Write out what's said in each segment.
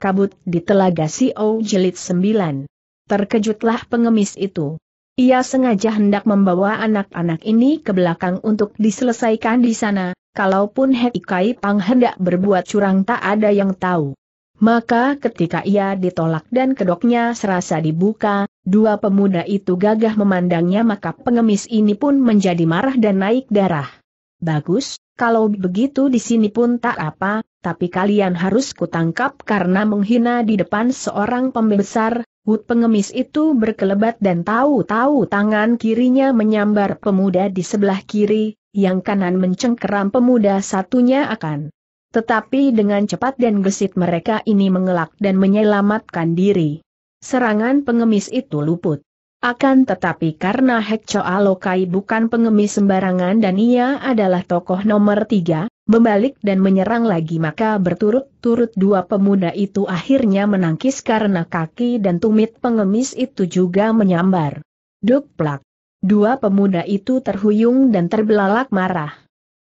kabut di telaga Sio Jelit 9. Terkejutlah pengemis itu. Ia sengaja hendak membawa anak-anak ini ke belakang untuk diselesaikan di sana, kalaupun Hekai Pang hendak berbuat curang tak ada yang tahu. Maka ketika ia ditolak dan kedoknya serasa dibuka, dua pemuda itu gagah memandangnya maka pengemis ini pun menjadi marah dan naik darah. Bagus, kalau begitu di sini pun tak apa, tapi kalian harus kutangkap karena menghina di depan seorang pembesar, Hut pengemis itu berkelebat dan tahu-tahu tangan kirinya menyambar pemuda di sebelah kiri, yang kanan mencengkeram pemuda satunya akan. Tetapi dengan cepat dan gesit mereka ini mengelak dan menyelamatkan diri. Serangan pengemis itu luput. Akan tetapi karena Hekco Alokai bukan pengemis sembarangan dan ia adalah tokoh nomor tiga, membalik dan menyerang lagi maka berturut-turut dua pemuda itu akhirnya menangkis karena kaki dan tumit pengemis itu juga menyambar. Duk plak. Dua pemuda itu terhuyung dan terbelalak marah.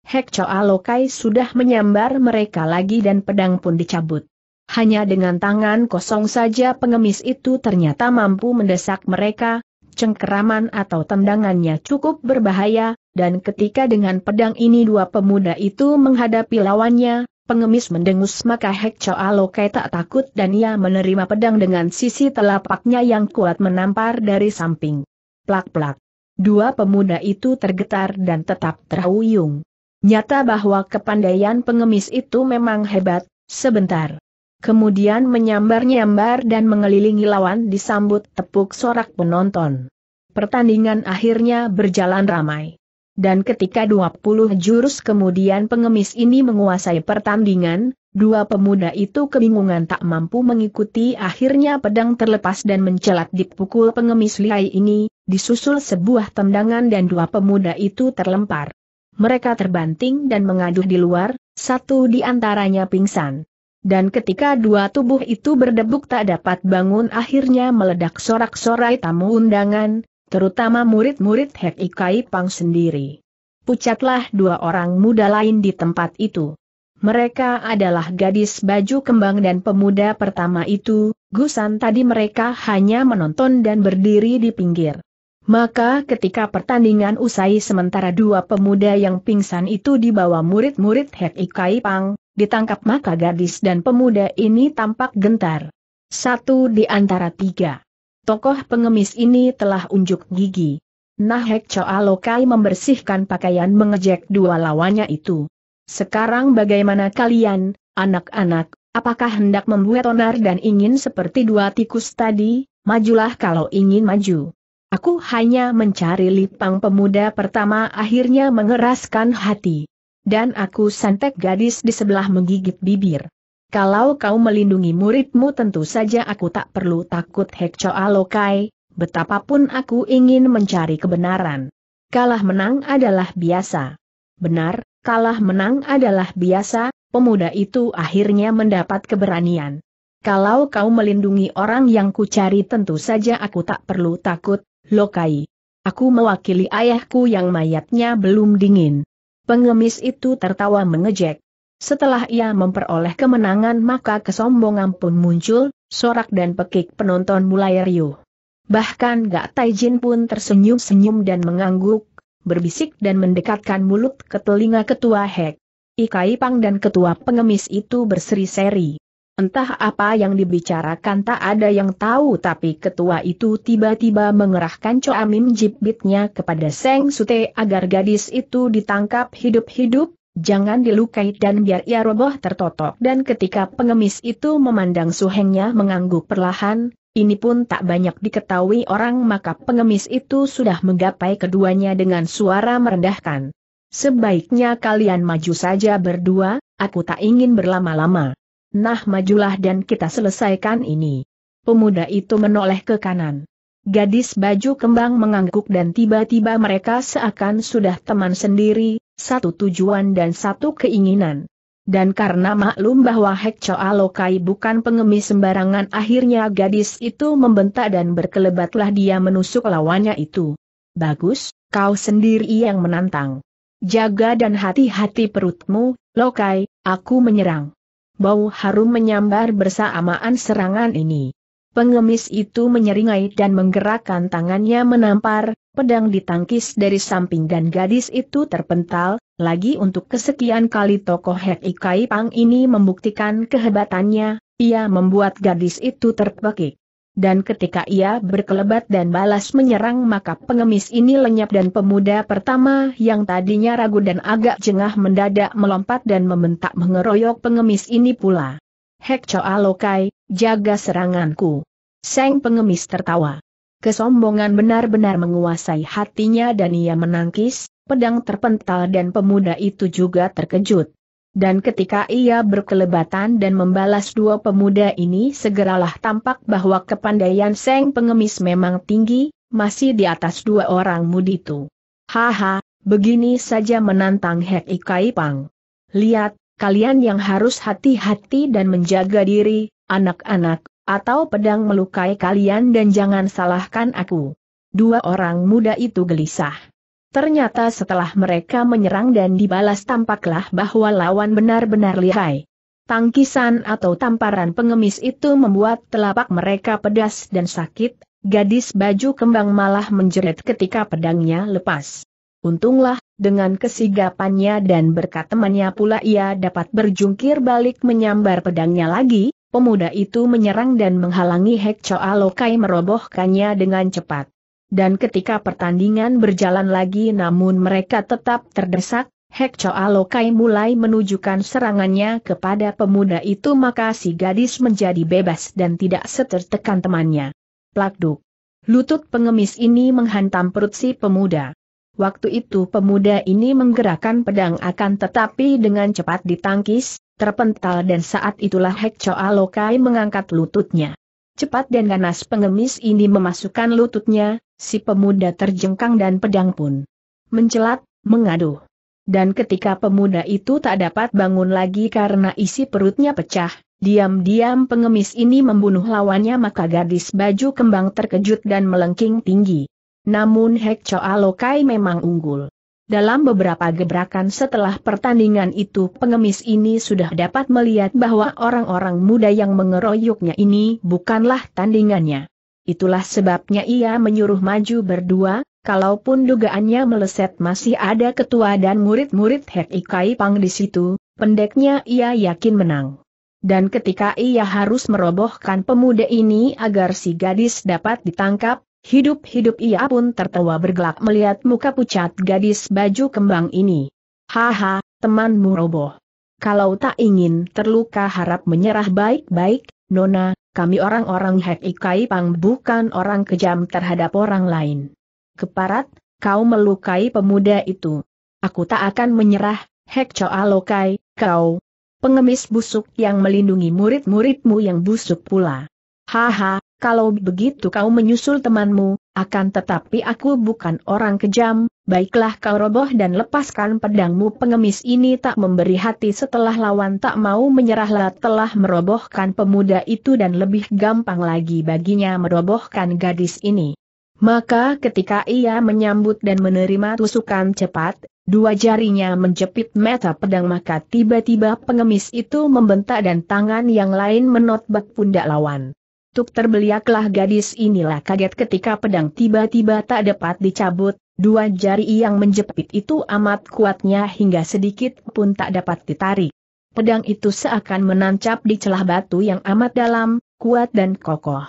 Hek Choa Lokai sudah menyambar mereka lagi dan pedang pun dicabut. Hanya dengan tangan kosong saja pengemis itu ternyata mampu mendesak mereka, cengkeraman atau tendangannya cukup berbahaya, dan ketika dengan pedang ini dua pemuda itu menghadapi lawannya, pengemis mendengus maka Hek Chow Alokai tak takut dan ia menerima pedang dengan sisi telapaknya yang kuat menampar dari samping. Plak-plak. Dua pemuda itu tergetar dan tetap terhuyung. Nyata bahwa kepandaian pengemis itu memang hebat, sebentar. Kemudian menyambar-nyambar dan mengelilingi lawan disambut tepuk sorak penonton. Pertandingan akhirnya berjalan ramai. Dan ketika 20 jurus kemudian pengemis ini menguasai pertandingan, dua pemuda itu kebingungan tak mampu mengikuti akhirnya pedang terlepas dan mencelat dipukul pengemis lihai ini, disusul sebuah tendangan dan dua pemuda itu terlempar. Mereka terbanting dan mengaduh di luar, satu di antaranya pingsan dan ketika dua tubuh itu berdebuk tak dapat bangun akhirnya meledak sorak-sorai tamu undangan, terutama murid-murid Hek Ikai Pang sendiri. Pucatlah dua orang muda lain di tempat itu. Mereka adalah gadis baju kembang dan pemuda pertama itu, Gusan tadi mereka hanya menonton dan berdiri di pinggir. Maka ketika pertandingan usai sementara dua pemuda yang pingsan itu dibawa murid-murid Hek Ikai Pang, ditangkap maka gadis dan pemuda ini tampak gentar. Satu di antara tiga. Tokoh pengemis ini telah unjuk gigi. Nahek Choalokai membersihkan pakaian mengejek dua lawannya itu. Sekarang bagaimana kalian, anak-anak, apakah hendak membuat onar dan ingin seperti dua tikus tadi, majulah kalau ingin maju. Aku hanya mencari lipang pemuda pertama akhirnya mengeraskan hati dan aku santek gadis di sebelah menggigit bibir. Kalau kau melindungi muridmu tentu saja aku tak perlu takut Hekco Alokai, betapapun aku ingin mencari kebenaran. Kalah menang adalah biasa. Benar, kalah menang adalah biasa, pemuda itu akhirnya mendapat keberanian. Kalau kau melindungi orang yang kucari tentu saja aku tak perlu takut, Lokai. Aku mewakili ayahku yang mayatnya belum dingin. Pengemis itu tertawa mengejek. Setelah ia memperoleh kemenangan maka kesombongan pun muncul, sorak dan pekik penonton mulai riuh. Bahkan Gak Taijin pun tersenyum-senyum dan mengangguk, berbisik dan mendekatkan mulut ke telinga ketua Hek. Ikaipang dan ketua pengemis itu berseri-seri. Entah apa yang dibicarakan tak ada yang tahu tapi ketua itu tiba-tiba mengerahkan coamim jibitnya kepada Seng Sute agar gadis itu ditangkap hidup-hidup, jangan dilukai dan biar ia roboh tertotok. Dan ketika pengemis itu memandang suhengnya mengangguk perlahan, ini pun tak banyak diketahui orang maka pengemis itu sudah menggapai keduanya dengan suara merendahkan. Sebaiknya kalian maju saja berdua, aku tak ingin berlama-lama. Nah majulah dan kita selesaikan ini. Pemuda itu menoleh ke kanan. Gadis baju kembang mengangguk dan tiba-tiba mereka seakan sudah teman sendiri, satu tujuan dan satu keinginan. Dan karena maklum bahwa Hek Choa Lokai bukan pengemis sembarangan akhirnya gadis itu membentak dan berkelebatlah dia menusuk lawannya itu. Bagus, kau sendiri yang menantang. Jaga dan hati-hati perutmu, Lokai, aku menyerang. Bau harum menyambar bersamaan serangan ini. Pengemis itu menyeringai dan menggerakkan tangannya menampar, pedang ditangkis dari samping dan gadis itu terpental, lagi untuk kesekian kali tokoh Hek Ikai Pang ini membuktikan kehebatannya, ia membuat gadis itu terpekik dan ketika ia berkelebat dan balas menyerang maka pengemis ini lenyap dan pemuda pertama yang tadinya ragu dan agak jengah mendadak melompat dan membentak mengeroyok pengemis ini pula. Hek Choa Lokai, jaga seranganku. Seng pengemis tertawa. Kesombongan benar-benar menguasai hatinya dan ia menangkis, pedang terpental dan pemuda itu juga terkejut. Dan ketika ia berkelebatan dan membalas dua pemuda ini segeralah tampak bahwa kepandaian Seng pengemis memang tinggi, masih di atas dua orang muda itu. Haha, begini saja menantang Hek Ikai Pang. Lihat, kalian yang harus hati-hati dan menjaga diri, anak-anak, atau pedang melukai kalian dan jangan salahkan aku. Dua orang muda itu gelisah. Ternyata setelah mereka menyerang dan dibalas tampaklah bahwa lawan benar-benar lihai. Tangkisan atau tamparan pengemis itu membuat telapak mereka pedas dan sakit, gadis baju kembang malah menjerit ketika pedangnya lepas. Untunglah, dengan kesigapannya dan berkat temannya pula ia dapat berjungkir balik menyambar pedangnya lagi, pemuda itu menyerang dan menghalangi Hek Choa Lokai merobohkannya dengan cepat. Dan ketika pertandingan berjalan lagi namun mereka tetap terdesak, Hek Choa Lokai mulai menunjukkan serangannya kepada pemuda itu maka si gadis menjadi bebas dan tidak setertekan temannya. Plakduk. Lutut pengemis ini menghantam perut si pemuda. Waktu itu pemuda ini menggerakkan pedang akan tetapi dengan cepat ditangkis, terpental dan saat itulah Hek Choa Lokai mengangkat lututnya. Cepat dan ganas pengemis ini memasukkan lututnya, Si pemuda terjengkang dan pedang pun mencelat, mengaduh. Dan ketika pemuda itu tak dapat bangun lagi karena isi perutnya pecah, diam-diam pengemis ini membunuh lawannya maka gadis baju kembang terkejut dan melengking tinggi. Namun Hek Choa Lokai memang unggul. Dalam beberapa gebrakan setelah pertandingan itu pengemis ini sudah dapat melihat bahwa orang-orang muda yang mengeroyoknya ini bukanlah tandingannya. Itulah sebabnya ia menyuruh maju berdua, kalaupun dugaannya meleset masih ada ketua dan murid-murid Hek Ikai Pang di situ, pendeknya ia yakin menang. Dan ketika ia harus merobohkan pemuda ini agar si gadis dapat ditangkap, hidup-hidup ia pun tertawa bergelak melihat muka pucat gadis baju kembang ini. Haha, temanmu roboh. Kalau tak ingin terluka harap menyerah baik-baik, Nona, kami orang-orang Hek Ikai Pang bukan orang kejam terhadap orang lain. Keparat, kau melukai pemuda itu. Aku tak akan menyerah, Hek Choa Lokai, kau, pengemis busuk yang melindungi murid-muridmu yang busuk pula. Haha, kalau begitu kau menyusul temanmu, akan tetapi aku bukan orang kejam, Baiklah kau roboh dan lepaskan pedangmu pengemis ini tak memberi hati setelah lawan tak mau menyerahlah telah merobohkan pemuda itu dan lebih gampang lagi baginya merobohkan gadis ini. Maka ketika ia menyambut dan menerima tusukan cepat, dua jarinya menjepit mata pedang maka tiba-tiba pengemis itu membentak dan tangan yang lain menotbak pundak lawan. Tuk terbeliaklah gadis inilah kaget ketika pedang tiba-tiba tak dapat dicabut, dua jari yang menjepit itu amat kuatnya hingga sedikit pun tak dapat ditarik. Pedang itu seakan menancap di celah batu yang amat dalam, kuat dan kokoh.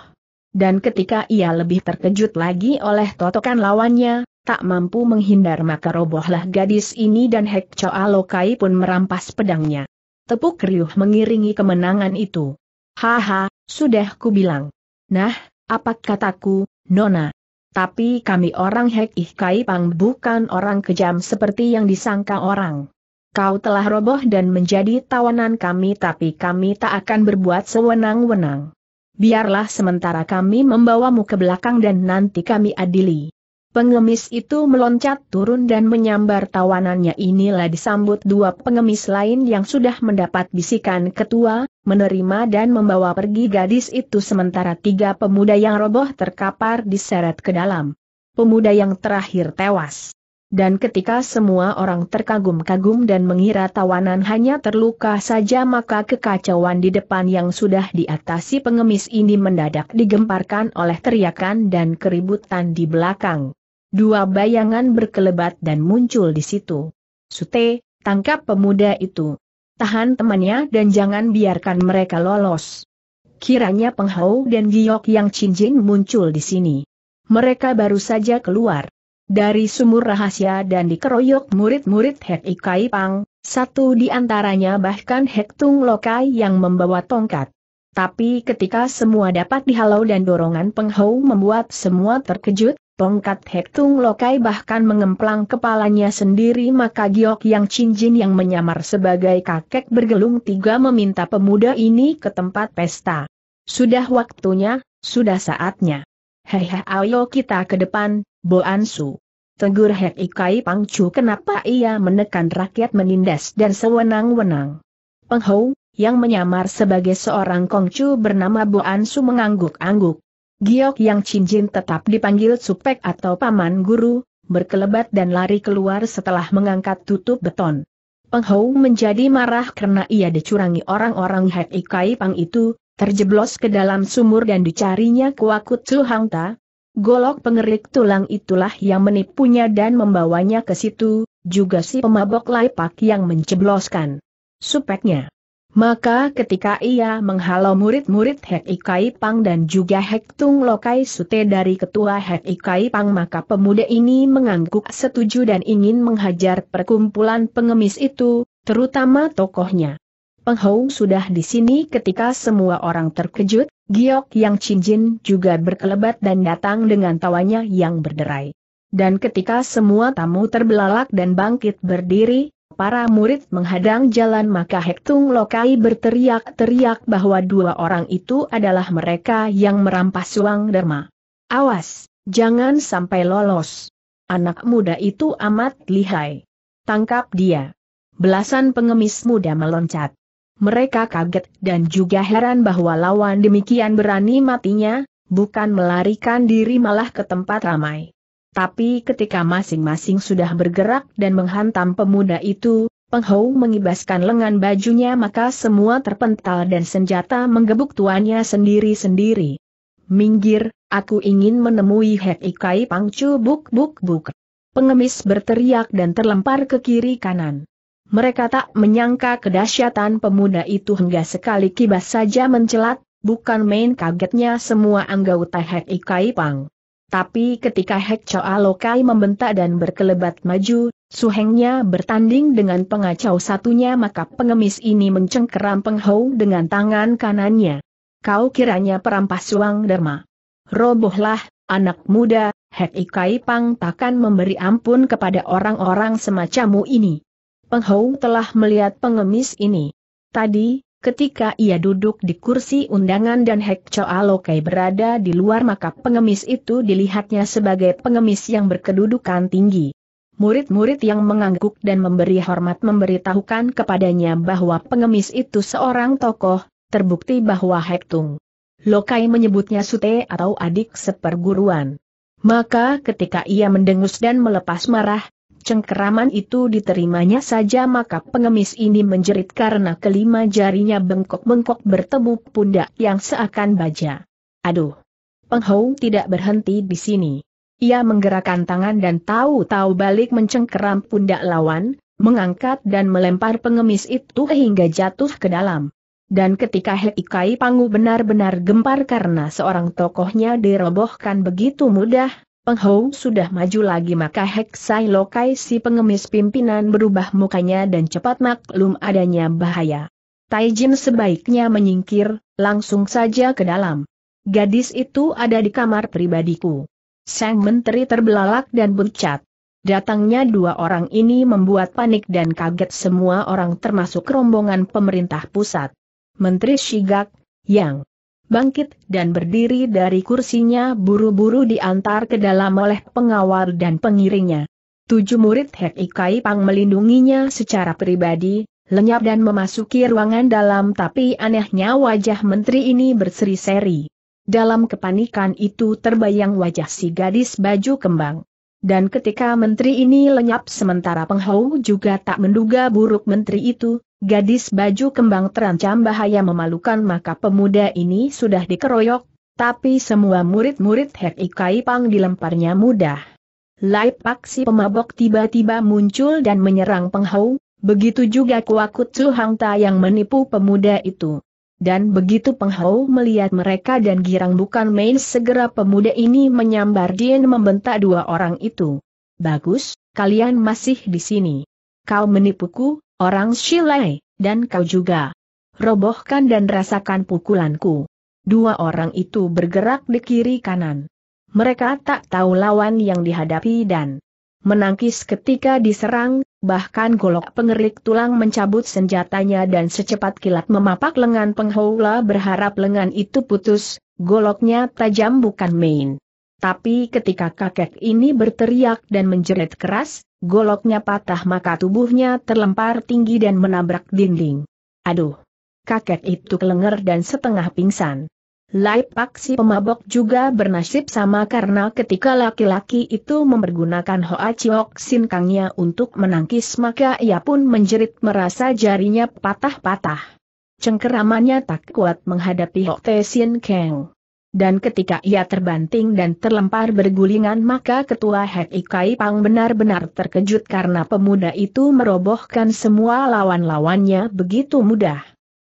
Dan ketika ia lebih terkejut lagi oleh totokan lawannya, tak mampu menghindar maka robohlah gadis ini dan Hek Choa Lokai pun merampas pedangnya. Tepuk riuh mengiringi kemenangan itu. Haha, sudah ku bilang. Nah, apa kataku, Nona? Tapi kami orang Hek Ih Kai Pang bukan orang kejam seperti yang disangka orang. Kau telah roboh dan menjadi tawanan kami tapi kami tak akan berbuat sewenang-wenang. Biarlah sementara kami membawamu ke belakang dan nanti kami adili. Pengemis itu meloncat turun dan menyambar tawanannya inilah disambut dua pengemis lain yang sudah mendapat bisikan ketua, menerima dan membawa pergi gadis itu sementara tiga pemuda yang roboh terkapar diseret ke dalam. Pemuda yang terakhir tewas. Dan ketika semua orang terkagum-kagum dan mengira tawanan hanya terluka saja maka kekacauan di depan yang sudah diatasi pengemis ini mendadak digemparkan oleh teriakan dan keributan di belakang. Dua bayangan berkelebat dan muncul di situ. Sute, tangkap pemuda itu. Tahan temannya dan jangan biarkan mereka lolos. Kiranya Penghau dan Giok yang cincin muncul di sini. Mereka baru saja keluar. Dari sumur rahasia dan dikeroyok murid-murid Hek Ikai Pang, satu di antaranya bahkan Hek Tung Lokai yang membawa tongkat. Tapi ketika semua dapat dihalau dan dorongan penghau membuat semua terkejut, Tongkat Hektung Lokai bahkan mengemplang kepalanya sendiri maka Giok Yang Cincin yang menyamar sebagai kakek bergelung tiga meminta pemuda ini ke tempat pesta. Sudah waktunya, sudah saatnya. Hehe ayo kita ke depan, Bo Ansu. Tegur Hek Ikai Pangcu kenapa ia menekan rakyat menindas dan sewenang-wenang. Penghou, yang menyamar sebagai seorang kongcu bernama Bo Ansu mengangguk-angguk. Giok Yang Cincin tetap dipanggil Supek atau Paman Guru, berkelebat dan lari keluar setelah mengangkat tutup beton. Peng Hou menjadi marah karena ia dicurangi orang-orang Hek Ikai Pang itu, terjeblos ke dalam sumur dan dicarinya kuakut Su Hang Ta. Golok pengerik tulang itulah yang menipunya dan membawanya ke situ, juga si pemabok Lai Pak yang menjebloskan supeknya. Maka ketika ia menghalau murid-murid Hek Ikai Pang dan juga Hek Tung Lokai Sute dari ketua Hek Ikai Pang maka pemuda ini mengangguk setuju dan ingin menghajar perkumpulan pengemis itu, terutama tokohnya. Penghou sudah di sini ketika semua orang terkejut, Giok yang Chin Jin juga berkelebat dan datang dengan tawanya yang berderai. Dan ketika semua tamu terbelalak dan bangkit berdiri, para murid menghadang jalan maka Hektung Lokai berteriak-teriak bahwa dua orang itu adalah mereka yang merampas uang derma. Awas, jangan sampai lolos. Anak muda itu amat lihai. Tangkap dia. Belasan pengemis muda meloncat. Mereka kaget dan juga heran bahwa lawan demikian berani matinya, bukan melarikan diri malah ke tempat ramai. Tapi ketika masing-masing sudah bergerak dan menghantam pemuda itu, Peng Hou mengibaskan lengan bajunya maka semua terpental dan senjata menggebuk tuannya sendiri-sendiri. Minggir, aku ingin menemui Hek Ikai Pangcu Buk Buk Buk. Pengemis berteriak dan terlempar ke kiri kanan. Mereka tak menyangka kedahsyatan pemuda itu hingga sekali kibas saja mencelat, bukan main kagetnya semua anggota Hek Ikai Pang. Tapi ketika Hek Choa Lokai membentak dan berkelebat maju, suhengnya bertanding dengan pengacau satunya maka pengemis ini mencengkeram Peng Hou dengan tangan kanannya. Kau kiranya perampas uang derma. Robohlah, anak muda, Hek Ikai Pang takkan memberi ampun kepada orang-orang semacammu ini. Peng Hou telah melihat pengemis ini. Tadi, Ketika ia duduk di kursi undangan dan Hek Choa Lokai berada di luar maka pengemis itu dilihatnya sebagai pengemis yang berkedudukan tinggi. Murid-murid yang mengangguk dan memberi hormat memberitahukan kepadanya bahwa pengemis itu seorang tokoh, terbukti bahwa Hek Tung Lokai menyebutnya sute atau adik seperguruan. Maka ketika ia mendengus dan melepas marah, Cengkeraman itu diterimanya saja maka pengemis ini menjerit karena kelima jarinya bengkok-bengkok bertemu pundak yang seakan baja. Aduh! Penghou tidak berhenti di sini. Ia menggerakkan tangan dan tahu-tahu balik mencengkeram pundak lawan, mengangkat dan melempar pengemis itu hingga jatuh ke dalam. Dan ketika Heikai Pangu benar-benar gempar karena seorang tokohnya dirobohkan begitu mudah, Penghou sudah maju lagi maka Sai Lokai si pengemis pimpinan berubah mukanya dan cepat maklum adanya bahaya. Tai Jin sebaiknya menyingkir, langsung saja ke dalam. Gadis itu ada di kamar pribadiku. Sang menteri terbelalak dan bercat. Datangnya dua orang ini membuat panik dan kaget semua orang termasuk rombongan pemerintah pusat. Menteri Shigak, yang bangkit dan berdiri dari kursinya buru-buru diantar ke dalam oleh pengawal dan pengiringnya. Tujuh murid Hek Ikai Pang melindunginya secara pribadi, lenyap dan memasuki ruangan dalam tapi anehnya wajah menteri ini berseri-seri. Dalam kepanikan itu terbayang wajah si gadis baju kembang. Dan ketika menteri ini lenyap sementara penghau juga tak menduga buruk menteri itu, gadis baju kembang terancam bahaya memalukan maka pemuda ini sudah dikeroyok, tapi semua murid-murid Hek Ikai Pang dilemparnya mudah. Lai Paksi pemabok tiba-tiba muncul dan menyerang penghau, begitu juga Kuakut hangta yang menipu pemuda itu dan begitu penghau melihat mereka dan girang bukan main segera pemuda ini menyambar Dien membentak dua orang itu. Bagus, kalian masih di sini. Kau menipuku, orang Shilai, dan kau juga. Robohkan dan rasakan pukulanku. Dua orang itu bergerak di kiri kanan. Mereka tak tahu lawan yang dihadapi dan menangkis ketika diserang, Bahkan golok pengerik tulang mencabut senjatanya dan secepat kilat memapak lengan penghaula berharap lengan itu putus, goloknya tajam bukan main. Tapi ketika kakek ini berteriak dan menjerit keras, goloknya patah maka tubuhnya terlempar tinggi dan menabrak dinding. Aduh! Kakek itu kelenger dan setengah pingsan. Lai Paksi pemabok juga bernasib sama karena ketika laki-laki itu mempergunakan Hoa Chiok Sin Kangnya untuk menangkis maka ia pun menjerit merasa jarinya patah-patah. Cengkeramannya tak kuat menghadapi Hok Te Sin Kang. Dan ketika ia terbanting dan terlempar bergulingan maka ketua Hek Ikai Pang benar-benar terkejut karena pemuda itu merobohkan semua lawan-lawannya begitu mudah.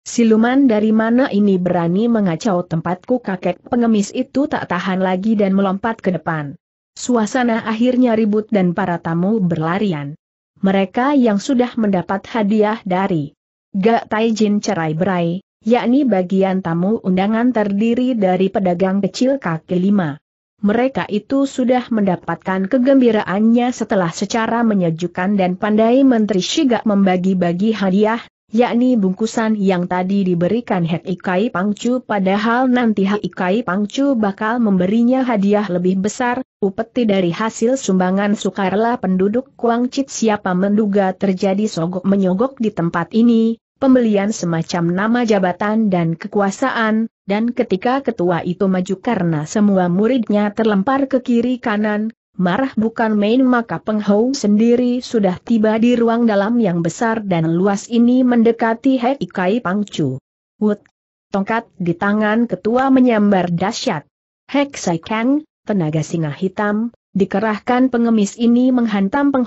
Siluman dari mana ini berani mengacau tempatku kakek pengemis itu tak tahan lagi dan melompat ke depan. Suasana akhirnya ribut dan para tamu berlarian. Mereka yang sudah mendapat hadiah dari Gak Taijin Cerai Berai, yakni bagian tamu undangan terdiri dari pedagang kecil kaki lima. Mereka itu sudah mendapatkan kegembiraannya setelah secara menyejukkan dan pandai Menteri Shiga membagi-bagi hadiah yakni bungkusan yang tadi diberikan Hek Ikai Pangcu padahal nanti Hek Ikai Pangcu bakal memberinya hadiah lebih besar, upeti dari hasil sumbangan sukarela penduduk Kuang Chit siapa menduga terjadi sogok-menyogok di tempat ini, pembelian semacam nama jabatan dan kekuasaan, dan ketika ketua itu maju karena semua muridnya terlempar ke kiri kanan, marah bukan main maka Peng sendiri sudah tiba di ruang dalam yang besar dan luas ini mendekati Hei Kai Pangcu. Wut! Tongkat di tangan ketua menyambar dahsyat. Hek Sai Kang, tenaga singa hitam, dikerahkan pengemis ini menghantam Peng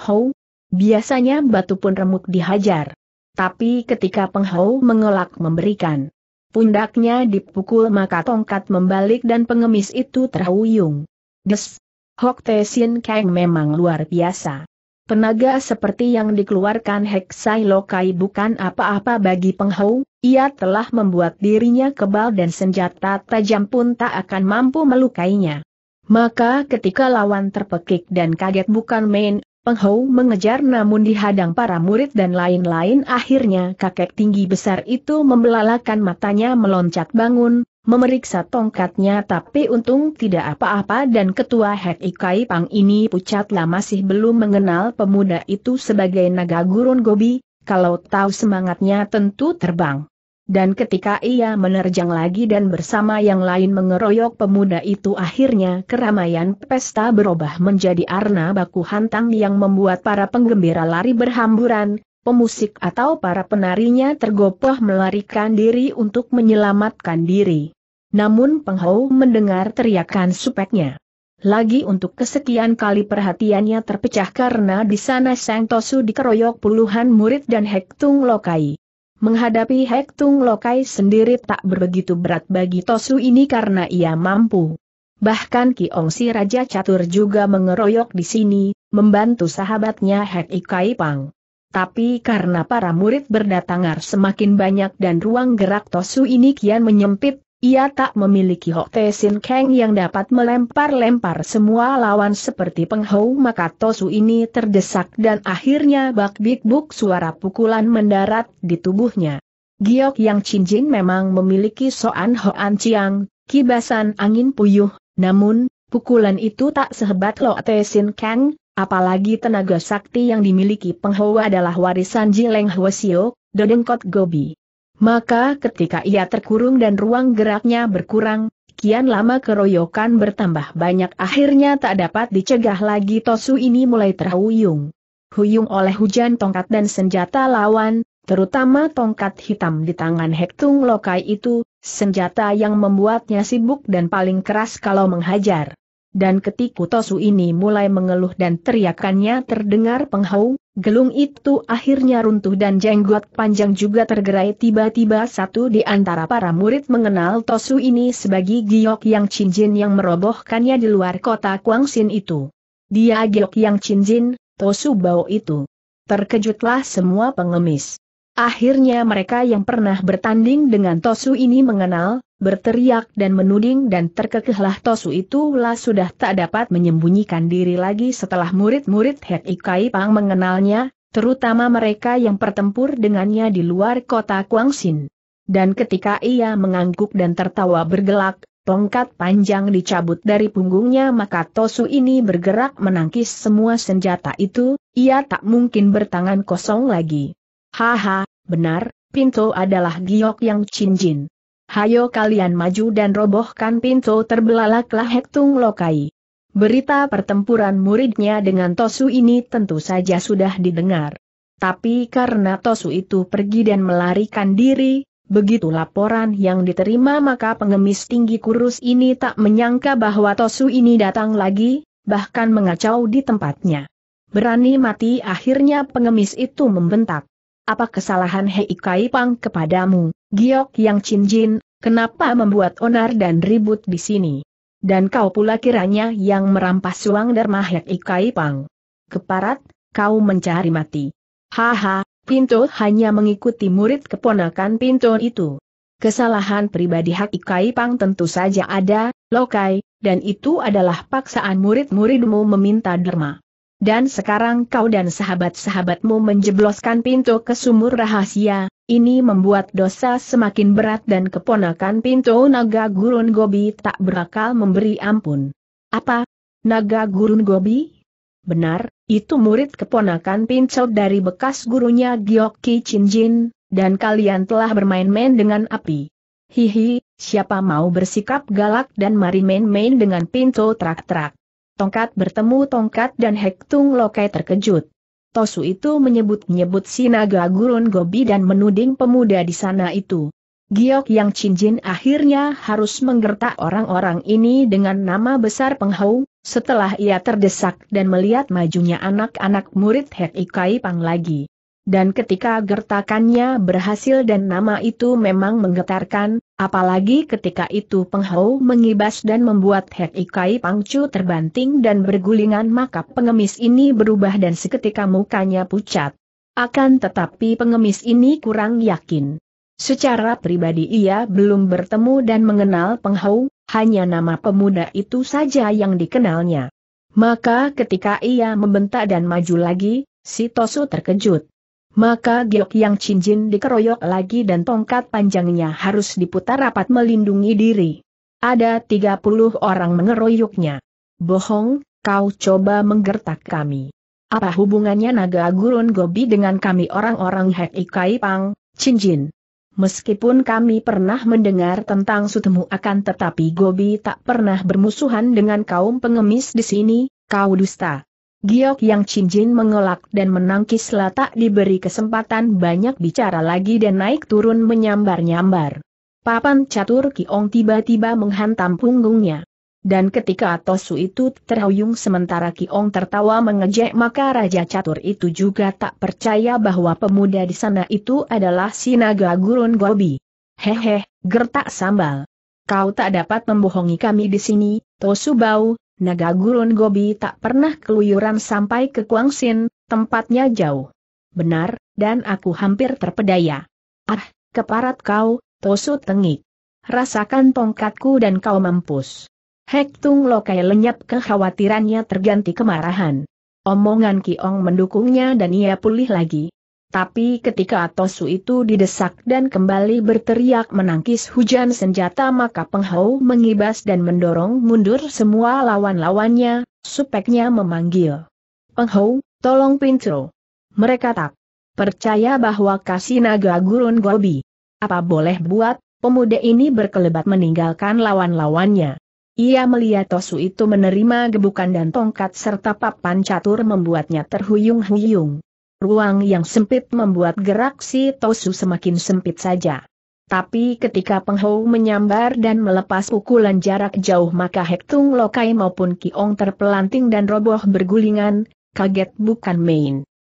Biasanya batu pun remuk dihajar. Tapi ketika Peng mengelak memberikan pundaknya dipukul maka tongkat membalik dan pengemis itu terhuyung. Des, Hok Te Sin Kang memang luar biasa. Penaga seperti yang dikeluarkan Heksai Lokai bukan apa-apa bagi Penghau. ia telah membuat dirinya kebal dan senjata tajam pun tak akan mampu melukainya. Maka ketika lawan terpekik dan kaget bukan main, Penghau mengejar namun dihadang para murid dan lain-lain akhirnya kakek tinggi besar itu membelalakan matanya meloncat bangun, memeriksa tongkatnya tapi untung tidak apa-apa dan ketua Hek Ikai Pang ini pucatlah masih belum mengenal pemuda itu sebagai naga gurun gobi, kalau tahu semangatnya tentu terbang. Dan ketika ia menerjang lagi dan bersama yang lain mengeroyok pemuda itu akhirnya keramaian pesta berubah menjadi arna baku hantang yang membuat para penggembira lari berhamburan, pemusik atau para penarinya tergopoh melarikan diri untuk menyelamatkan diri. Namun Penghou mendengar teriakan supeknya. Lagi untuk kesekian kali perhatiannya terpecah karena di sana Sang Tosu dikeroyok puluhan murid dan Hektung Lokai. Menghadapi Hektung Lokai sendiri tak berbegitu berat bagi Tosu ini karena ia mampu. Bahkan Kiong si Raja Catur juga mengeroyok di sini, membantu sahabatnya Hek Ikai Pang. Tapi karena para murid berdatangan semakin banyak dan ruang gerak Tosu ini kian menyempit, ia tak memiliki Te Sin Kang yang dapat melempar-lempar semua lawan seperti penghau maka Tosu ini terdesak dan akhirnya bak bik buk suara pukulan mendarat di tubuhnya. Giok yang Jin memang memiliki soan An ciang, kibasan angin puyuh, namun, pukulan itu tak sehebat Lo Te Sin Kang, Apalagi tenaga sakti yang dimiliki penghawa adalah warisan Jileng Hwasio, Dodengkot Gobi. Maka ketika ia terkurung dan ruang geraknya berkurang, kian lama keroyokan bertambah banyak akhirnya tak dapat dicegah lagi Tosu ini mulai terhuyung. Huyung oleh hujan tongkat dan senjata lawan, terutama tongkat hitam di tangan Hektung Lokai itu, senjata yang membuatnya sibuk dan paling keras kalau menghajar. Dan ketika Tosu ini mulai mengeluh dan teriakannya terdengar penghau, gelung itu akhirnya runtuh dan jenggot panjang juga tergerai tiba-tiba satu di antara para murid mengenal Tosu ini sebagai Giok Yang Cinjin yang merobohkannya di luar kota Kuangsin itu. Dia Giok Yang Cinjin, Tosu bau itu. Terkejutlah semua pengemis. Akhirnya mereka yang pernah bertanding dengan Tosu ini mengenal, berteriak dan menuding dan terkekehlah Tosu itulah sudah tak dapat menyembunyikan diri lagi setelah murid-murid Het Ikai Pang mengenalnya, terutama mereka yang bertempur dengannya di luar kota Kuangsin. Dan ketika ia mengangguk dan tertawa bergelak, tongkat panjang dicabut dari punggungnya maka Tosu ini bergerak menangkis semua senjata itu, ia tak mungkin bertangan kosong lagi. Haha, benar, pintu adalah giok yang cincin. Hayo kalian maju dan robohkan pintu terbelalaklah Hektung Lokai. Berita pertempuran muridnya dengan Tosu ini tentu saja sudah didengar. Tapi karena Tosu itu pergi dan melarikan diri, begitu laporan yang diterima maka pengemis tinggi kurus ini tak menyangka bahwa Tosu ini datang lagi, bahkan mengacau di tempatnya. Berani mati akhirnya pengemis itu membentak. Apa kesalahan Hei Kai Pang kepadamu, Giok Yang Chin Jin, kenapa membuat onar dan ribut di sini? Dan kau pula kiranya yang merampas uang Dharma Hei Kai Pang. Keparat, kau mencari mati. Haha, Pinto hanya mengikuti murid keponakan Pinto itu. Kesalahan pribadi Hei Kai Pang tentu saja ada, Lokai, dan itu adalah paksaan murid-muridmu meminta derma. Dan sekarang kau dan sahabat-sahabatmu menjebloskan pintu ke sumur rahasia, ini membuat dosa semakin berat dan keponakan pintu naga gurun gobi tak berakal memberi ampun. Apa? Naga gurun gobi? Benar, itu murid keponakan pintu dari bekas gurunya Gyoki Chinjin, dan kalian telah bermain-main dengan api. Hihi, siapa mau bersikap galak dan mari main-main dengan pintu trak-trak. Tongkat bertemu Tongkat dan Hektung Lokai terkejut. Tosu itu menyebut-nyebut sinaga gurun Gobi dan menuding pemuda di sana itu. Giok yang cincin akhirnya harus menggertak orang-orang ini dengan nama besar Penghau, setelah ia terdesak dan melihat majunya anak-anak murid Hek Ikai Pang lagi. Dan ketika gertakannya berhasil dan nama itu memang menggetarkan, apalagi ketika itu penghau mengibas dan membuat Hek Ikai Pangcu terbanting dan bergulingan maka pengemis ini berubah dan seketika mukanya pucat. Akan tetapi pengemis ini kurang yakin. Secara pribadi ia belum bertemu dan mengenal penghau, hanya nama pemuda itu saja yang dikenalnya. Maka ketika ia membentak dan maju lagi, si Tosu terkejut. Maka Giok Yang Cincin dikeroyok lagi dan tongkat panjangnya harus diputar rapat melindungi diri. Ada 30 orang mengeroyoknya. Bohong, kau coba menggertak kami. Apa hubungannya naga gurun gobi dengan kami orang-orang Hek Ikai Pang, Cincin? Meskipun kami pernah mendengar tentang sutemu akan tetapi Gobi tak pernah bermusuhan dengan kaum pengemis di sini, kau dusta. Giok Yang Jin mengelak dan menangkis latak diberi kesempatan banyak bicara lagi dan naik turun menyambar-nyambar. Papan catur Kiong tiba-tiba menghantam punggungnya. Dan ketika Tosu itu terhuyung sementara Kiong tertawa mengejek maka Raja Catur itu juga tak percaya bahwa pemuda di sana itu adalah si naga gurun Gobi. Hehe, gertak sambal. Kau tak dapat membohongi kami di sini, Tosu Bau, naga gurun Gobi tak pernah keluyuran sampai ke Kuangsin, tempatnya jauh. Benar, dan aku hampir terpedaya. Ah, keparat kau, Tosu tengik. Rasakan tongkatku dan kau mampus. Hektung Lokai lenyap kekhawatirannya terganti kemarahan. Omongan Kiong mendukungnya dan ia pulih lagi, tapi ketika Tosu itu didesak dan kembali berteriak menangkis hujan senjata maka Penghau mengibas dan mendorong mundur semua lawan-lawannya, supeknya memanggil. Penghau, tolong pintu. Mereka tak percaya bahwa kasih naga Gurun Gobi. Apa boleh buat, pemuda ini berkelebat meninggalkan lawan-lawannya. Ia melihat Tosu itu menerima gebukan dan tongkat serta papan catur membuatnya terhuyung-huyung. Ruang yang sempit membuat gerak si Tosu semakin sempit saja. Tapi ketika Penghou menyambar dan melepas pukulan jarak jauh maka Hektung Lokai maupun Kiong terpelanting dan roboh bergulingan, kaget bukan main.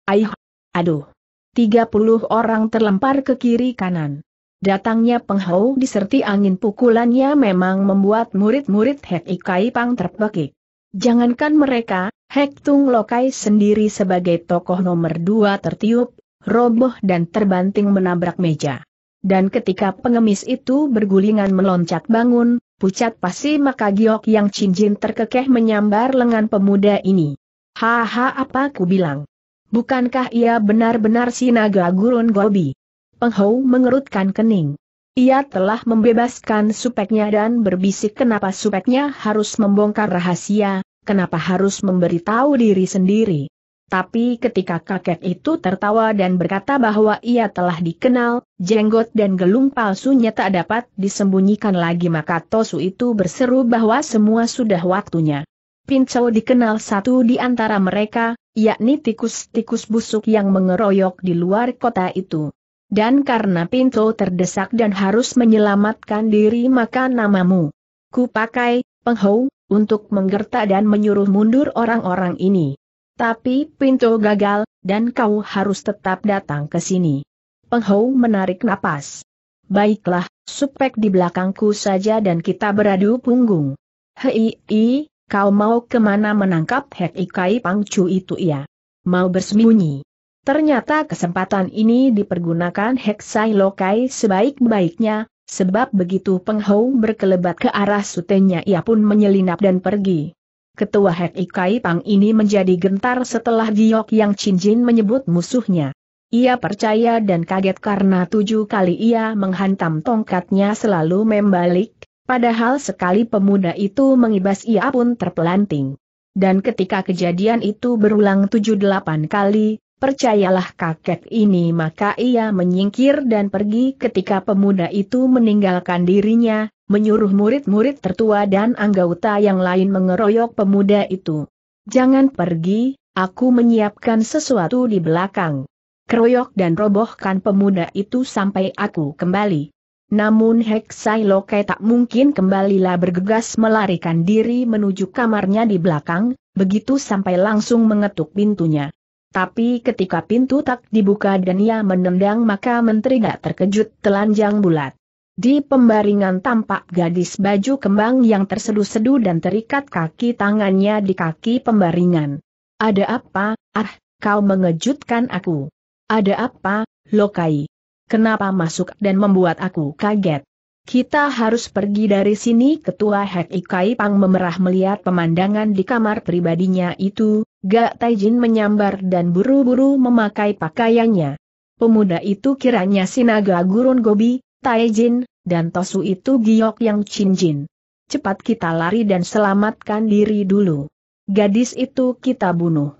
Aih, aduh. 30 orang terlempar ke kiri kanan. Datangnya Penghou diserti angin pukulannya memang membuat murid-murid Hek Ikai Pang terpekik. Jangankan mereka, Hektung Lokai sendiri sebagai tokoh nomor dua tertiup, roboh dan terbanting menabrak meja. Dan ketika pengemis itu bergulingan meloncat bangun, pucat pasi maka giok yang cincin terkekeh menyambar lengan pemuda ini. Haha apa ku bilang. Bukankah ia benar-benar si naga gurun gobi? Penghou mengerutkan kening. Ia telah membebaskan supeknya dan berbisik kenapa supeknya harus membongkar rahasia, kenapa harus memberitahu diri sendiri? Tapi ketika kakek itu tertawa dan berkata bahwa ia telah dikenal, jenggot dan gelung palsunya tak dapat disembunyikan lagi maka Tosu itu berseru bahwa semua sudah waktunya. Pincau dikenal satu di antara mereka, yakni tikus-tikus busuk yang mengeroyok di luar kota itu. Dan karena Pinto terdesak dan harus menyelamatkan diri maka namamu. Kupakai, Penghau, untuk menggertak dan menyuruh mundur orang-orang ini. Tapi pintu gagal, dan kau harus tetap datang ke sini. Penghau menarik napas. Baiklah, supek di belakangku saja dan kita beradu punggung. Hei, i, kau mau kemana menangkap Hek Ikai Pangcu itu ya? Mau bersembunyi? Ternyata kesempatan ini dipergunakan Heksai Lokai sebaik-baiknya, Sebab begitu Peng berkelebat ke arah sutenya ia pun menyelinap dan pergi. Ketua Hek Ikai Pang ini menjadi gentar setelah Giok Yang Chin Jin menyebut musuhnya. Ia percaya dan kaget karena tujuh kali ia menghantam tongkatnya selalu membalik, padahal sekali pemuda itu mengibas ia pun terpelanting. Dan ketika kejadian itu berulang tujuh delapan kali, Percayalah kakek ini maka ia menyingkir dan pergi ketika pemuda itu meninggalkan dirinya, menyuruh murid-murid tertua dan anggota yang lain mengeroyok pemuda itu. Jangan pergi, aku menyiapkan sesuatu di belakang. Keroyok dan robohkan pemuda itu sampai aku kembali. Namun Heksai Lokai tak mungkin kembalilah bergegas melarikan diri menuju kamarnya di belakang, begitu sampai langsung mengetuk pintunya. Tapi ketika pintu tak dibuka dan ia menendang maka menteri gak terkejut telanjang bulat. Di pembaringan tampak gadis baju kembang yang terseduh sedu dan terikat kaki tangannya di kaki pembaringan. Ada apa, ah, kau mengejutkan aku. Ada apa, Lokai? Kenapa masuk dan membuat aku kaget? Kita harus pergi dari sini Ketua Hek Ikai Pang memerah melihat pemandangan di kamar pribadinya itu, Gak Taijin menyambar dan buru-buru memakai pakaiannya. Pemuda itu kiranya Sinaga Gurun Gobi, Taijin, dan Tosu itu Giok yang Cinjin. Cepat kita lari dan selamatkan diri dulu. Gadis itu kita bunuh.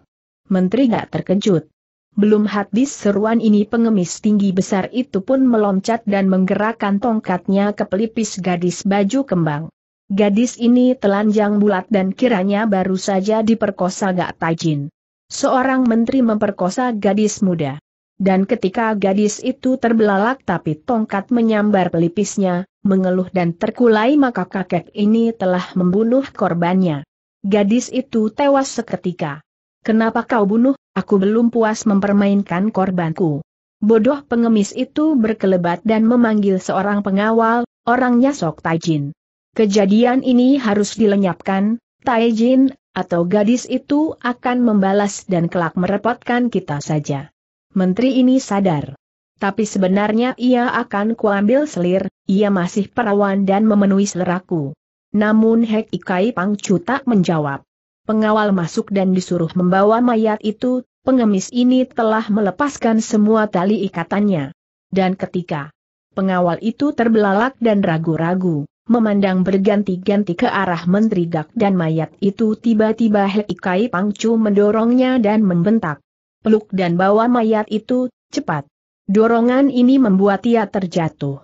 Menteri gak terkejut. Belum habis seruan ini pengemis tinggi besar itu pun meloncat dan menggerakkan tongkatnya ke pelipis gadis baju kembang. Gadis ini telanjang bulat dan kiranya baru saja diperkosa Gak Tajin. Seorang menteri memperkosa gadis muda. Dan ketika gadis itu terbelalak tapi tongkat menyambar pelipisnya, mengeluh dan terkulai maka kakek ini telah membunuh korbannya. Gadis itu tewas seketika. Kenapa kau bunuh, aku belum puas mempermainkan korbanku. Bodoh pengemis itu berkelebat dan memanggil seorang pengawal, orangnya Sok Tajin. Kejadian ini harus dilenyapkan, Taijin atau gadis itu akan membalas dan kelak merepotkan kita saja. Menteri ini sadar. Tapi sebenarnya ia akan kuambil selir, ia masih perawan dan memenuhi seleraku. Namun Hek Ikai Pangcu tak menjawab. Pengawal masuk dan disuruh membawa mayat itu, pengemis ini telah melepaskan semua tali ikatannya. Dan ketika pengawal itu terbelalak dan ragu-ragu, memandang berganti-ganti ke arah Menteri Dak dan mayat itu tiba-tiba Hei Pangcu mendorongnya dan membentak. Peluk dan bawa mayat itu, cepat. Dorongan ini membuat ia terjatuh.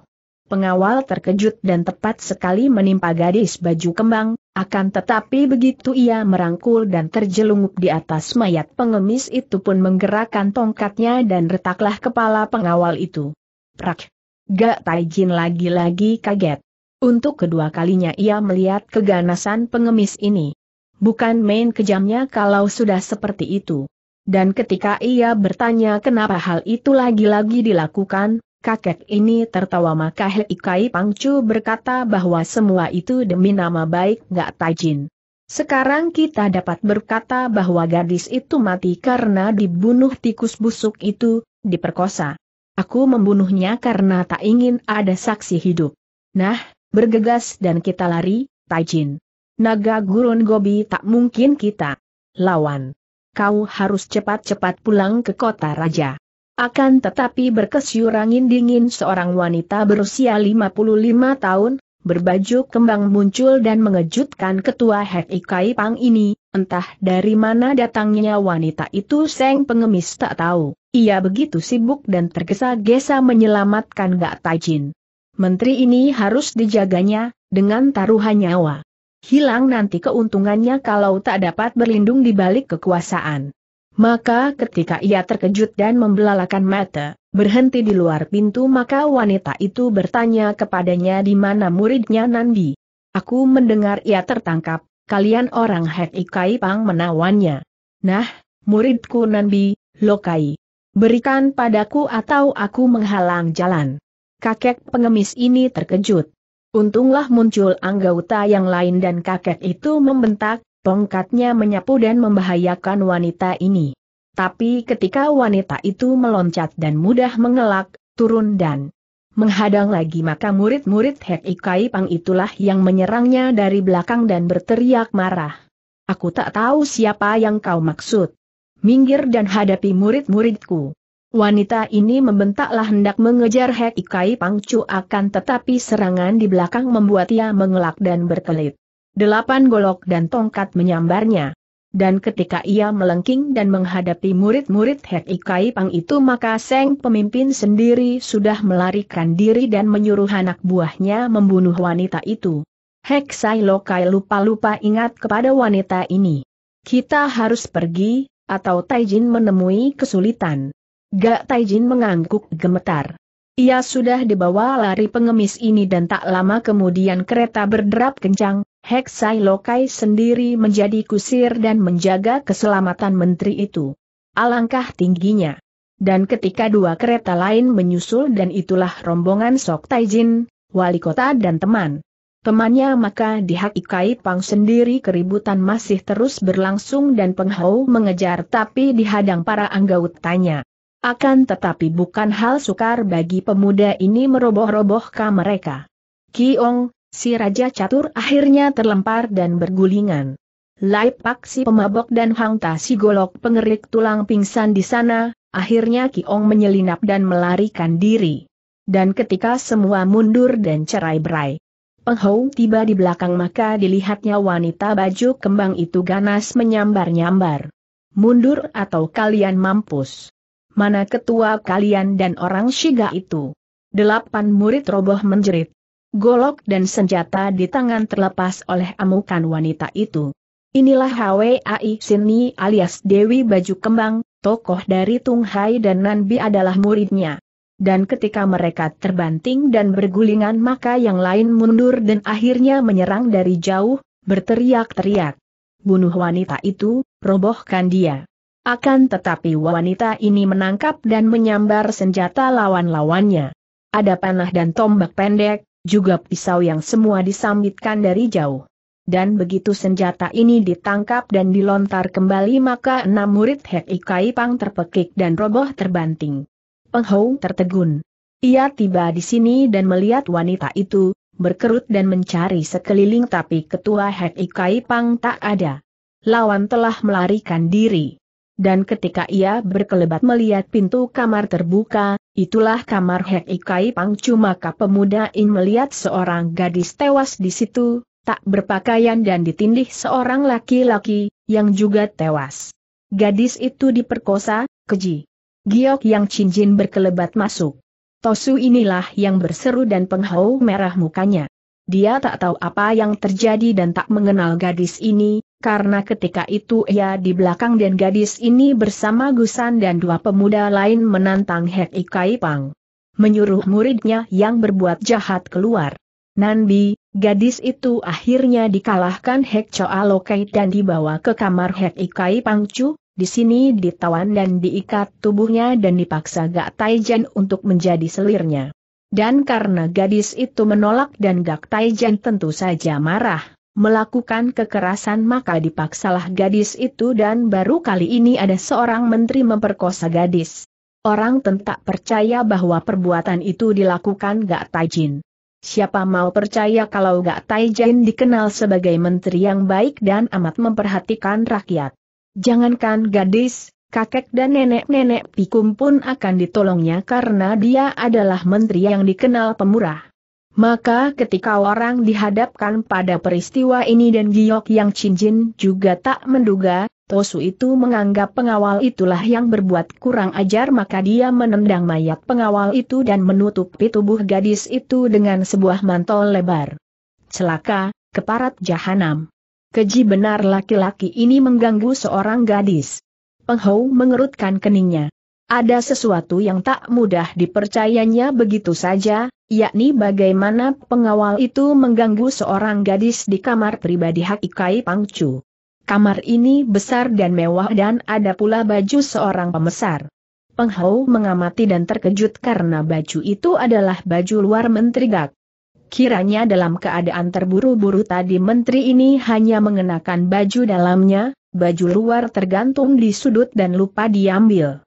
Pengawal terkejut dan tepat sekali menimpa gadis baju kembang, akan tetapi begitu ia merangkul dan terjelungup di atas mayat pengemis itu pun menggerakkan tongkatnya dan retaklah kepala pengawal itu. Prak! Gak Taijin lagi-lagi kaget. Untuk kedua kalinya ia melihat keganasan pengemis ini. Bukan main kejamnya kalau sudah seperti itu. Dan ketika ia bertanya kenapa hal itu lagi-lagi dilakukan, kakek ini tertawa maka Heikai Pangcu berkata bahwa semua itu demi nama baik gak tajin. Sekarang kita dapat berkata bahwa gadis itu mati karena dibunuh tikus busuk itu, diperkosa. Aku membunuhnya karena tak ingin ada saksi hidup. Nah, Bergegas dan kita lari, Taijin. Naga gurun Gobi tak mungkin kita lawan. Kau harus cepat-cepat pulang ke kota raja. Akan tetapi berkesyurangin dingin seorang wanita berusia 55 tahun, berbaju kembang muncul dan mengejutkan ketua Hek Ikai Pang ini, entah dari mana datangnya wanita itu Seng pengemis tak tahu. Ia begitu sibuk dan tergesa-gesa menyelamatkan Gak Taijin. Menteri ini harus dijaganya, dengan taruhan nyawa. Hilang nanti keuntungannya kalau tak dapat berlindung di balik kekuasaan. Maka ketika ia terkejut dan membelalakan mata, berhenti di luar pintu maka wanita itu bertanya kepadanya di mana muridnya Nandi. Aku mendengar ia tertangkap, kalian orang Hek Ikai Pang menawannya. Nah, muridku Nandi, Lokai. Berikan padaku atau aku menghalang jalan. Kakek pengemis ini terkejut. Untunglah muncul anggota yang lain dan kakek itu membentak, tongkatnya menyapu dan membahayakan wanita ini. Tapi ketika wanita itu meloncat dan mudah mengelak, turun dan menghadang lagi maka murid-murid Hek Ikai Pang itulah yang menyerangnya dari belakang dan berteriak marah. Aku tak tahu siapa yang kau maksud. Minggir dan hadapi murid-muridku. Wanita ini membentaklah hendak mengejar Hek Ikai Pangcu akan tetapi serangan di belakang membuat ia mengelak dan berkelit. Delapan golok dan tongkat menyambarnya. Dan ketika ia melengking dan menghadapi murid-murid Hek Ikai Pang itu maka Seng pemimpin sendiri sudah melarikan diri dan menyuruh anak buahnya membunuh wanita itu. Hek Sai Lokai lupa-lupa ingat kepada wanita ini. Kita harus pergi, atau Taijin menemui kesulitan. Gak Taijin mengangguk gemetar. Ia sudah dibawa lari pengemis ini dan tak lama kemudian kereta berderap kencang, Heksai Lokai sendiri menjadi kusir dan menjaga keselamatan menteri itu. Alangkah tingginya. Dan ketika dua kereta lain menyusul dan itulah rombongan Sok Taijin, wali kota dan teman. Temannya maka di Pang sendiri keributan masih terus berlangsung dan Penghau mengejar tapi dihadang para tanya. Akan tetapi bukan hal sukar bagi pemuda ini meroboh-robohkan mereka. Kiong, si Raja Catur akhirnya terlempar dan bergulingan. Lai Pak si pemabok dan Hang Ta si golok pengerik tulang pingsan di sana, akhirnya Kiong menyelinap dan melarikan diri. Dan ketika semua mundur dan cerai berai. Penghou tiba di belakang maka dilihatnya wanita baju kembang itu ganas menyambar-nyambar. Mundur atau kalian mampus mana ketua kalian dan orang Shiga itu? Delapan murid roboh menjerit. Golok dan senjata di tangan terlepas oleh amukan wanita itu. Inilah HWAI Sini alias Dewi Baju Kembang, tokoh dari Tung Hai dan Nanbi adalah muridnya. Dan ketika mereka terbanting dan bergulingan maka yang lain mundur dan akhirnya menyerang dari jauh, berteriak-teriak. Bunuh wanita itu, robohkan dia. Akan tetapi wanita ini menangkap dan menyambar senjata lawan-lawannya. Ada panah dan tombak pendek, juga pisau yang semua disambitkan dari jauh. Dan begitu senjata ini ditangkap dan dilontar kembali maka enam murid Hek Ikai Pang terpekik dan roboh terbanting. Penghou tertegun. Ia tiba di sini dan melihat wanita itu, berkerut dan mencari sekeliling tapi ketua Hek Ikai Pang tak ada. Lawan telah melarikan diri dan ketika ia berkelebat melihat pintu kamar terbuka, itulah kamar Hek Ikai Pangcu maka pemuda In melihat seorang gadis tewas di situ, tak berpakaian dan ditindih seorang laki-laki, yang juga tewas. Gadis itu diperkosa, keji. Giok yang cincin berkelebat masuk. Tosu inilah yang berseru dan penghau merah mukanya. Dia tak tahu apa yang terjadi dan tak mengenal gadis ini, karena ketika itu ia di belakang dan gadis ini bersama Gusan dan dua pemuda lain menantang Hek Ikai Pang. Menyuruh muridnya yang berbuat jahat keluar. Nanbi, gadis itu akhirnya dikalahkan Hek Choa Lokai dan dibawa ke kamar Hek Ikai Pang Chu. di sini ditawan dan diikat tubuhnya dan dipaksa Gak Taijan untuk menjadi selirnya. Dan karena gadis itu menolak dan Gak Taijan tentu saja marah, melakukan kekerasan maka dipaksalah gadis itu dan baru kali ini ada seorang menteri memperkosa gadis. Orang tentak percaya bahwa perbuatan itu dilakukan Gak Tajin. Siapa mau percaya kalau Gak Tajin dikenal sebagai menteri yang baik dan amat memperhatikan rakyat. Jangankan gadis, kakek dan nenek-nenek Pikum pun akan ditolongnya karena dia adalah menteri yang dikenal pemurah. Maka ketika orang dihadapkan pada peristiwa ini dan Giok yang cincin juga tak menduga, Tosu itu menganggap pengawal itulah yang berbuat kurang ajar maka dia menendang mayat pengawal itu dan menutupi tubuh gadis itu dengan sebuah mantol lebar. Celaka, keparat jahanam. Keji benar laki-laki ini mengganggu seorang gadis. Penghou mengerutkan keningnya. Ada sesuatu yang tak mudah dipercayanya begitu saja, yakni bagaimana pengawal itu mengganggu seorang gadis di kamar pribadi Hakikai Pangcu. Kamar ini besar dan mewah dan ada pula baju seorang pemesar. Penghau mengamati dan terkejut karena baju itu adalah baju luar Menteri Gak. Kiranya dalam keadaan terburu-buru tadi menteri ini hanya mengenakan baju dalamnya, baju luar tergantung di sudut dan lupa diambil.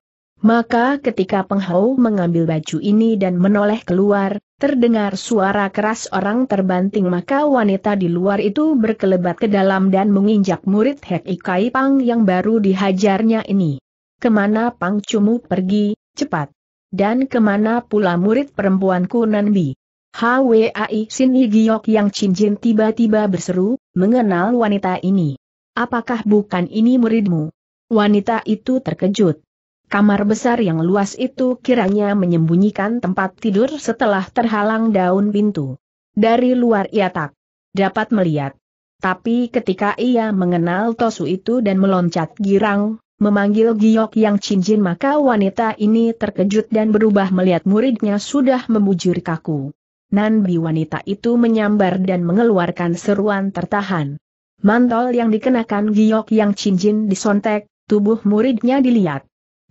Maka ketika Penghou mengambil baju ini dan menoleh keluar, terdengar suara keras orang terbanting maka wanita di luar itu berkelebat ke dalam dan menginjak murid Hek Kai Pang yang baru dihajarnya ini. Kemana Pang Cumu pergi, cepat. Dan kemana pula murid perempuan Bi, HWAI Sin Giok yang cincin tiba-tiba berseru, mengenal wanita ini. Apakah bukan ini muridmu? Wanita itu terkejut. Kamar besar yang luas itu kiranya menyembunyikan tempat tidur setelah terhalang daun pintu. Dari luar ia tak dapat melihat. Tapi ketika ia mengenal Tosu itu dan meloncat girang, memanggil Giok yang cincin maka wanita ini terkejut dan berubah melihat muridnya sudah memujur kaku. Nanbi wanita itu menyambar dan mengeluarkan seruan tertahan. Mantol yang dikenakan Giok yang cincin disontek, tubuh muridnya dilihat.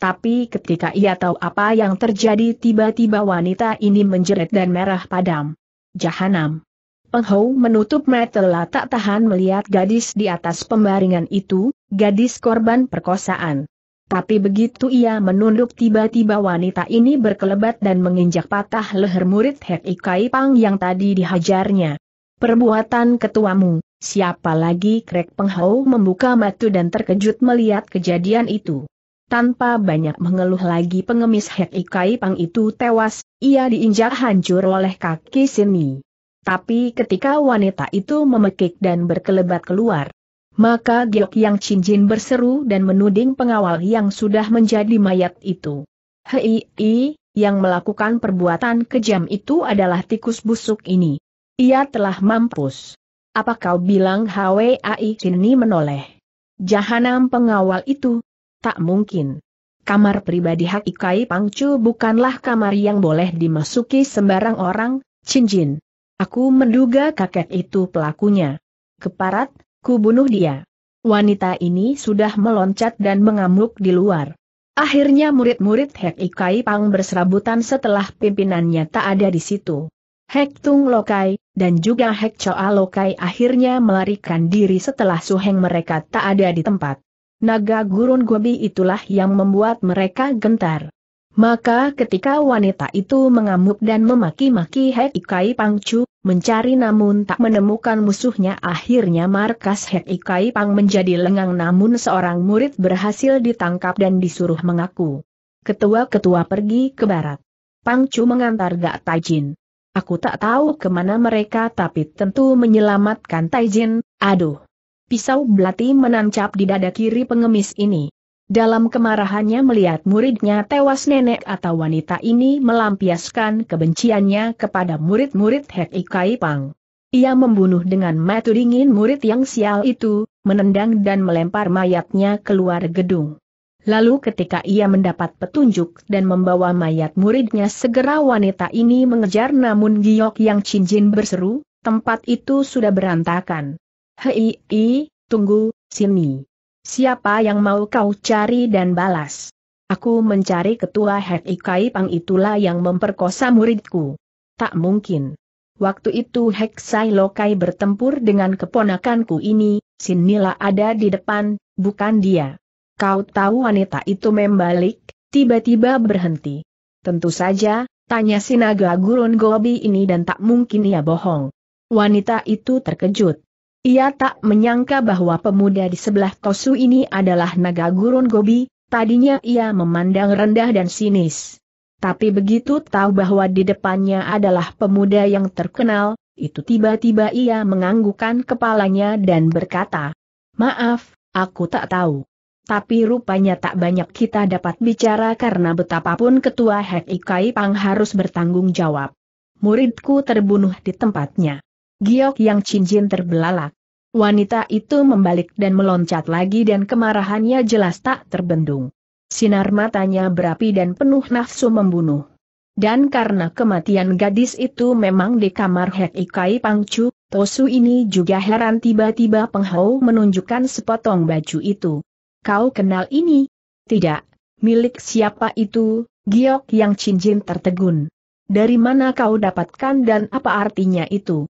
Tapi ketika ia tahu apa yang terjadi tiba-tiba wanita ini menjerit dan merah padam. Jahanam. Penghou menutup mata tak tahan melihat gadis di atas pembaringan itu, gadis korban perkosaan. Tapi begitu ia menunduk tiba-tiba wanita ini berkelebat dan menginjak patah leher murid Hek Ikai Pang yang tadi dihajarnya. Perbuatan ketuamu, siapa lagi Krek Penghau membuka matu dan terkejut melihat kejadian itu. Tanpa banyak mengeluh lagi pengemis Hek Ikai Pang itu tewas, ia diinjak hancur oleh kaki sini. Tapi ketika wanita itu memekik dan berkelebat keluar, maka Giok Yang Cincin berseru dan menuding pengawal yang sudah menjadi mayat itu. Hei, i, yang melakukan perbuatan kejam itu adalah tikus busuk ini. Ia telah mampus. Apa kau bilang Hwai Sini menoleh? Jahanam pengawal itu, Tak mungkin. Kamar pribadi Hak Ikai Pangcu bukanlah kamar yang boleh dimasuki sembarang orang, Cinjin. Aku menduga kakek itu pelakunya. Keparat, ku bunuh dia. Wanita ini sudah meloncat dan mengamuk di luar. Akhirnya murid-murid Hek Ikai Pang berserabutan setelah pimpinannya tak ada di situ. Hek Tung Lokai, dan juga Hek Choa Lokai akhirnya melarikan diri setelah suheng mereka tak ada di tempat. Naga gurun gobi itulah yang membuat mereka gentar. Maka ketika wanita itu mengamuk dan memaki-maki Hekikai Pangcu, mencari namun tak menemukan musuhnya akhirnya markas Hekikai Pang menjadi lengang namun seorang murid berhasil ditangkap dan disuruh mengaku. Ketua-ketua pergi ke barat. Pangcu mengantar Gak Taijin. Aku tak tahu kemana mereka tapi tentu menyelamatkan Taijin, aduh. Pisau belati menancap di dada kiri pengemis ini. Dalam kemarahannya melihat muridnya tewas nenek atau wanita ini melampiaskan kebenciannya kepada murid-murid Hek Ikai Pang. Ia membunuh dengan matu dingin murid yang sial itu, menendang dan melempar mayatnya keluar gedung. Lalu ketika ia mendapat petunjuk dan membawa mayat muridnya segera wanita ini mengejar namun giok yang cincin berseru, tempat itu sudah berantakan. Hei, i, tunggu, sini. Siapa yang mau kau cari dan balas? Aku mencari ketua Hei Pang itulah yang memperkosa muridku. Tak mungkin. Waktu itu Hek Lokai bertempur dengan keponakanku ini, sinilah ada di depan, bukan dia. Kau tahu wanita itu membalik, tiba-tiba berhenti. Tentu saja, tanya Sinaga Gurun Gobi ini dan tak mungkin ia bohong. Wanita itu terkejut. Ia tak menyangka bahwa pemuda di sebelah Tosu ini adalah naga gurun Gobi, tadinya ia memandang rendah dan sinis. Tapi begitu tahu bahwa di depannya adalah pemuda yang terkenal, itu tiba-tiba ia menganggukkan kepalanya dan berkata, Maaf, aku tak tahu. Tapi rupanya tak banyak kita dapat bicara karena betapapun ketua Hek Ikai Pang harus bertanggung jawab. Muridku terbunuh di tempatnya. Giok yang cincin terbelalak. Wanita itu membalik dan meloncat lagi dan kemarahannya jelas tak terbendung. Sinar matanya berapi dan penuh nafsu membunuh. Dan karena kematian gadis itu memang di kamar Hek Ikai Pangcu, Tosu ini juga heran tiba-tiba Penghau menunjukkan sepotong baju itu. Kau kenal ini? Tidak, milik siapa itu, Giok yang cincin tertegun. Dari mana kau dapatkan dan apa artinya itu?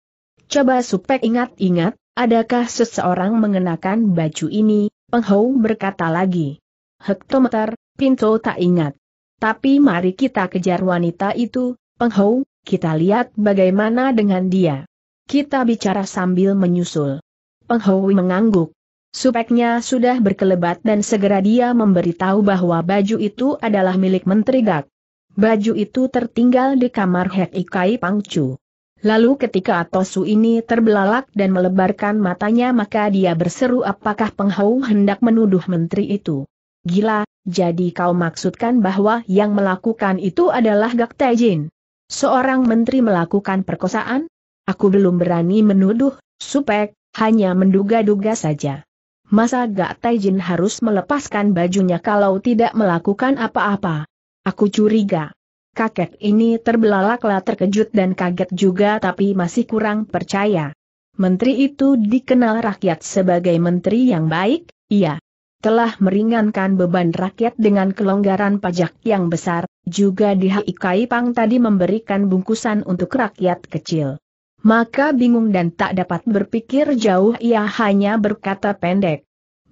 Coba Supek ingat-ingat, adakah seseorang mengenakan baju ini, Penghou berkata lagi. Hektometer, Pinto tak ingat. Tapi mari kita kejar wanita itu, Penghou, kita lihat bagaimana dengan dia. Kita bicara sambil menyusul. Penghou mengangguk. Supeknya sudah berkelebat dan segera dia memberitahu bahwa baju itu adalah milik Menteri Gak. Baju itu tertinggal di kamar Hek Ikai Pangcu. Lalu ketika Atosu ini terbelalak dan melebarkan matanya maka dia berseru apakah penghau hendak menuduh menteri itu. Gila, jadi kau maksudkan bahwa yang melakukan itu adalah Gak Taijin. Seorang menteri melakukan perkosaan? Aku belum berani menuduh, supek, hanya menduga-duga saja. Masa Gak Taijin harus melepaskan bajunya kalau tidak melakukan apa-apa? Aku curiga. Kakek ini terbelalaklah terkejut dan kaget juga tapi masih kurang percaya. Menteri itu dikenal rakyat sebagai menteri yang baik, iya. Telah meringankan beban rakyat dengan kelonggaran pajak yang besar, juga di HIKI Pang tadi memberikan bungkusan untuk rakyat kecil. Maka bingung dan tak dapat berpikir jauh ia hanya berkata pendek.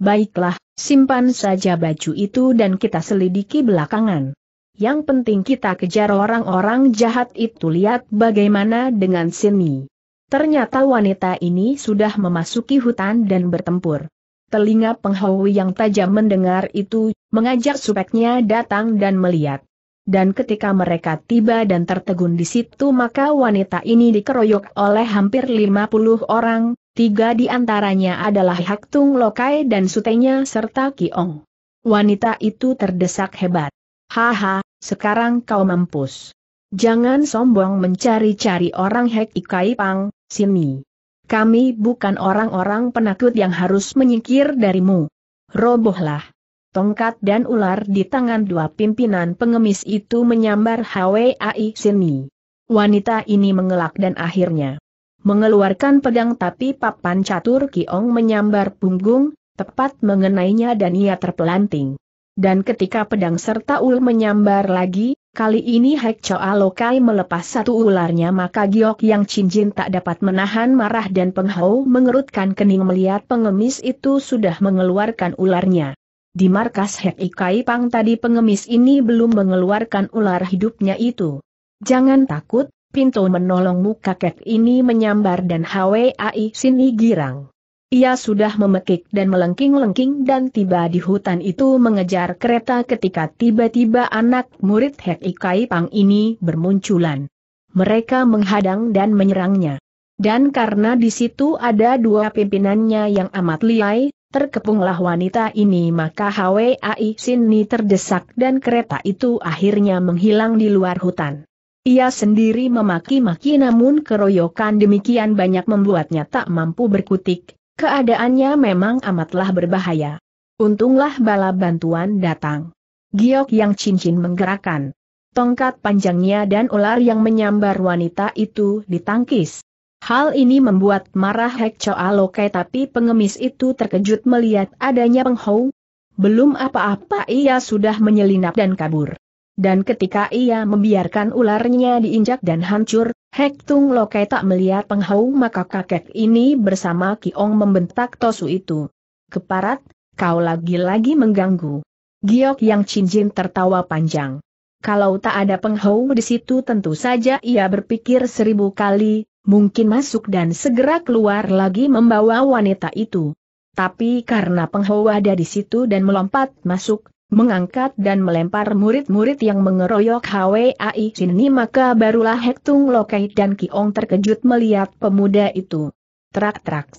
Baiklah, simpan saja baju itu dan kita selidiki belakangan. Yang penting kita kejar orang-orang jahat itu lihat bagaimana dengan sini. Ternyata wanita ini sudah memasuki hutan dan bertempur. Telinga penghawi yang tajam mendengar itu, mengajak supeknya datang dan melihat. Dan ketika mereka tiba dan tertegun di situ maka wanita ini dikeroyok oleh hampir 50 orang, tiga di antaranya adalah Haktung Lokai dan sutenya serta Kiong. Wanita itu terdesak hebat. Haha, sekarang kau mampus. Jangan sombong mencari-cari orang Hek Ikai Pang, sini. Kami bukan orang-orang penakut yang harus menyingkir darimu. Robohlah. Tongkat dan ular di tangan dua pimpinan pengemis itu menyambar HWAI sini. Wanita ini mengelak dan akhirnya mengeluarkan pedang tapi papan catur kiong menyambar punggung, tepat mengenainya dan ia terpelanting. Dan ketika pedang serta ul menyambar lagi, kali ini Hek Choa Lokai melepas satu ularnya maka Giok Yang Cincin tak dapat menahan marah dan penghau mengerutkan kening melihat pengemis itu sudah mengeluarkan ularnya. Di markas Hek Ikai Pang tadi pengemis ini belum mengeluarkan ular hidupnya itu. Jangan takut, pintu menolongmu kakek ini menyambar dan Hwai Sini girang. Ia sudah memekik dan melengking-lengking dan tiba di hutan itu mengejar kereta ketika tiba-tiba anak murid Hek Ikai Pang ini bermunculan. Mereka menghadang dan menyerangnya. Dan karena di situ ada dua pimpinannya yang amat liai, terkepunglah wanita ini maka Sin Sini terdesak dan kereta itu akhirnya menghilang di luar hutan. Ia sendiri memaki-maki namun keroyokan demikian banyak membuatnya tak mampu berkutik, Keadaannya memang amatlah berbahaya. Untunglah bala bantuan datang. Giok yang cincin menggerakkan. Tongkat panjangnya dan ular yang menyambar wanita itu ditangkis. Hal ini membuat marah Hek Choa Lokai tapi pengemis itu terkejut melihat adanya penghau. Belum apa-apa ia sudah menyelinap dan kabur dan ketika ia membiarkan ularnya diinjak dan hancur, Hek Tung Lokai tak melihat penghau maka kakek ini bersama Kiong membentak Tosu itu. Keparat, kau lagi-lagi mengganggu. Giok yang cincin tertawa panjang. Kalau tak ada penghau di situ tentu saja ia berpikir seribu kali, mungkin masuk dan segera keluar lagi membawa wanita itu. Tapi karena penghau ada di situ dan melompat masuk, mengangkat dan melempar murid-murid yang mengeroyok HWAI sini maka barulah Hektung Lokai dan Ki Ong terkejut melihat pemuda itu. Trak-trak.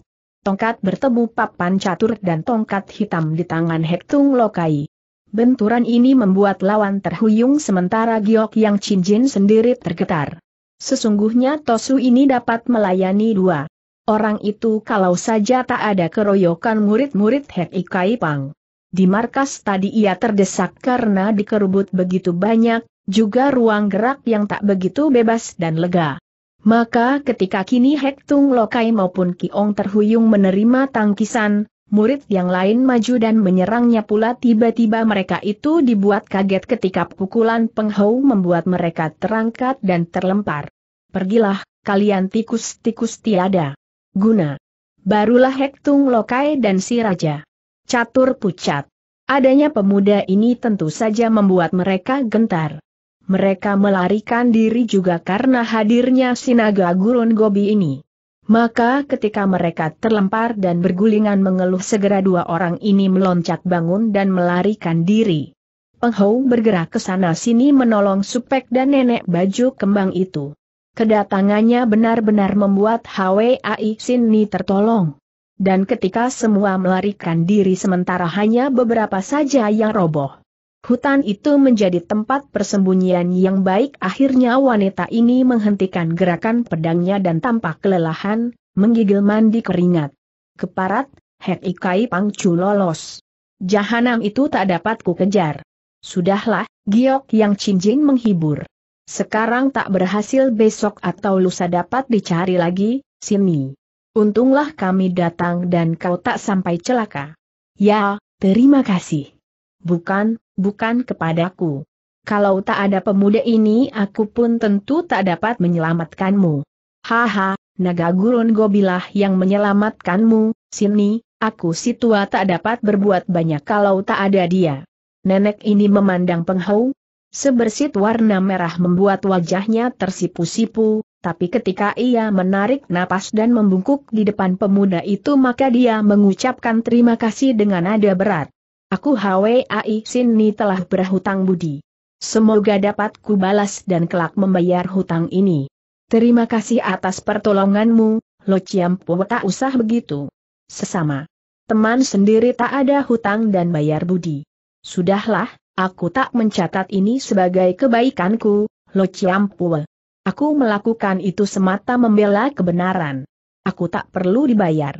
Tongkat bertemu papan catur dan tongkat hitam di tangan Hektung Lokai. Benturan ini membuat lawan terhuyung sementara Giok Yang Jin sendiri tergetar. Sesungguhnya Tosu ini dapat melayani dua. Orang itu kalau saja tak ada keroyokan murid-murid Hek Ikai Pang. Di markas tadi ia terdesak karena dikerubut begitu banyak, juga ruang gerak yang tak begitu bebas dan lega. Maka ketika kini Hek Tung Lokai maupun Ki Ong terhuyung menerima tangkisan, murid yang lain maju dan menyerangnya pula tiba-tiba mereka itu dibuat kaget ketika pukulan penghau membuat mereka terangkat dan terlempar. Pergilah, kalian tikus-tikus tiada guna. Barulah Hek Tung Lokai dan si Raja catur pucat. Adanya pemuda ini tentu saja membuat mereka gentar. Mereka melarikan diri juga karena hadirnya Sinaga Gurun Gobi ini. Maka ketika mereka terlempar dan bergulingan mengeluh segera dua orang ini meloncat bangun dan melarikan diri. Penghou bergerak ke sana-sini menolong Supek dan nenek baju kembang itu. Kedatangannya benar-benar membuat HWAI Sini tertolong dan ketika semua melarikan diri sementara hanya beberapa saja yang roboh. Hutan itu menjadi tempat persembunyian yang baik akhirnya wanita ini menghentikan gerakan pedangnya dan tampak kelelahan, menggigil mandi keringat. Keparat, Hek Ikai Pangcu lolos. Jahanam itu tak dapat kukejar. Sudahlah, Giok yang cincin menghibur. Sekarang tak berhasil besok atau lusa dapat dicari lagi, sini. Untunglah kami datang dan kau tak sampai celaka. Ya, terima kasih. Bukan, bukan kepadaku. Kalau tak ada pemuda ini aku pun tentu tak dapat menyelamatkanmu. Haha, naga gurun gobilah yang menyelamatkanmu, sini, aku si tua tak dapat berbuat banyak kalau tak ada dia. Nenek ini memandang penghau, Sebersit warna merah membuat wajahnya tersipu-sipu, tapi ketika ia menarik napas dan membungkuk di depan pemuda itu maka dia mengucapkan terima kasih dengan nada berat. Aku HWAI ni telah berhutang budi. Semoga dapat kubalas dan kelak membayar hutang ini. Terima kasih atas pertolonganmu, Lo Ciampo tak usah begitu. Sesama. Teman sendiri tak ada hutang dan bayar budi. Sudahlah, aku tak mencatat ini sebagai kebaikanku, Lo Ciampo. Aku melakukan itu semata membela kebenaran. Aku tak perlu dibayar.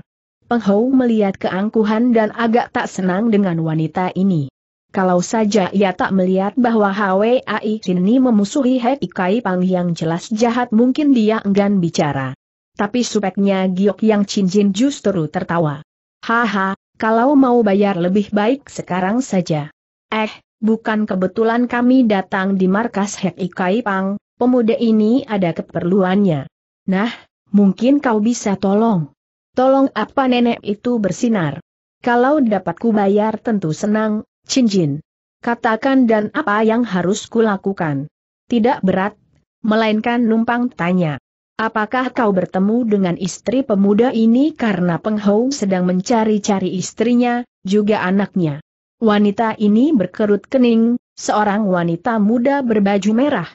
Penghou melihat keangkuhan dan agak tak senang dengan wanita ini. Kalau saja ia tak melihat bahwa Ai ini memusuhi Hek Kai Pang yang jelas jahat mungkin dia enggan bicara. Tapi supeknya Giok yang cincin justru tertawa. Haha, kalau mau bayar lebih baik sekarang saja. Eh, bukan kebetulan kami datang di markas Hek Kai Pang, Pemuda ini ada keperluannya. Nah, mungkin kau bisa tolong. Tolong apa nenek itu bersinar. Kalau dapat kubayar tentu senang, cincin. Katakan dan apa yang harus kulakukan. Tidak berat, melainkan numpang tanya. Apakah kau bertemu dengan istri pemuda ini karena Penghou sedang mencari-cari istrinya, juga anaknya? Wanita ini berkerut kening, seorang wanita muda berbaju merah.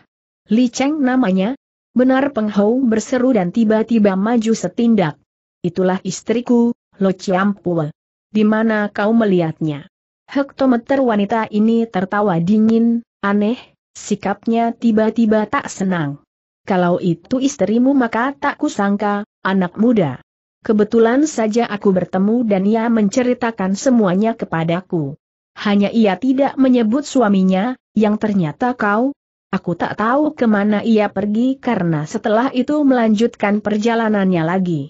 Li Cheng namanya? Benar Peng berseru dan tiba-tiba maju setindak. Itulah istriku, Lo Chiampue. Di mana kau melihatnya? Hektometer wanita ini tertawa dingin, aneh, sikapnya tiba-tiba tak senang. Kalau itu istrimu maka tak kusangka, anak muda. Kebetulan saja aku bertemu dan ia menceritakan semuanya kepadaku. Hanya ia tidak menyebut suaminya, yang ternyata kau, Aku tak tahu kemana ia pergi karena setelah itu melanjutkan perjalanannya lagi.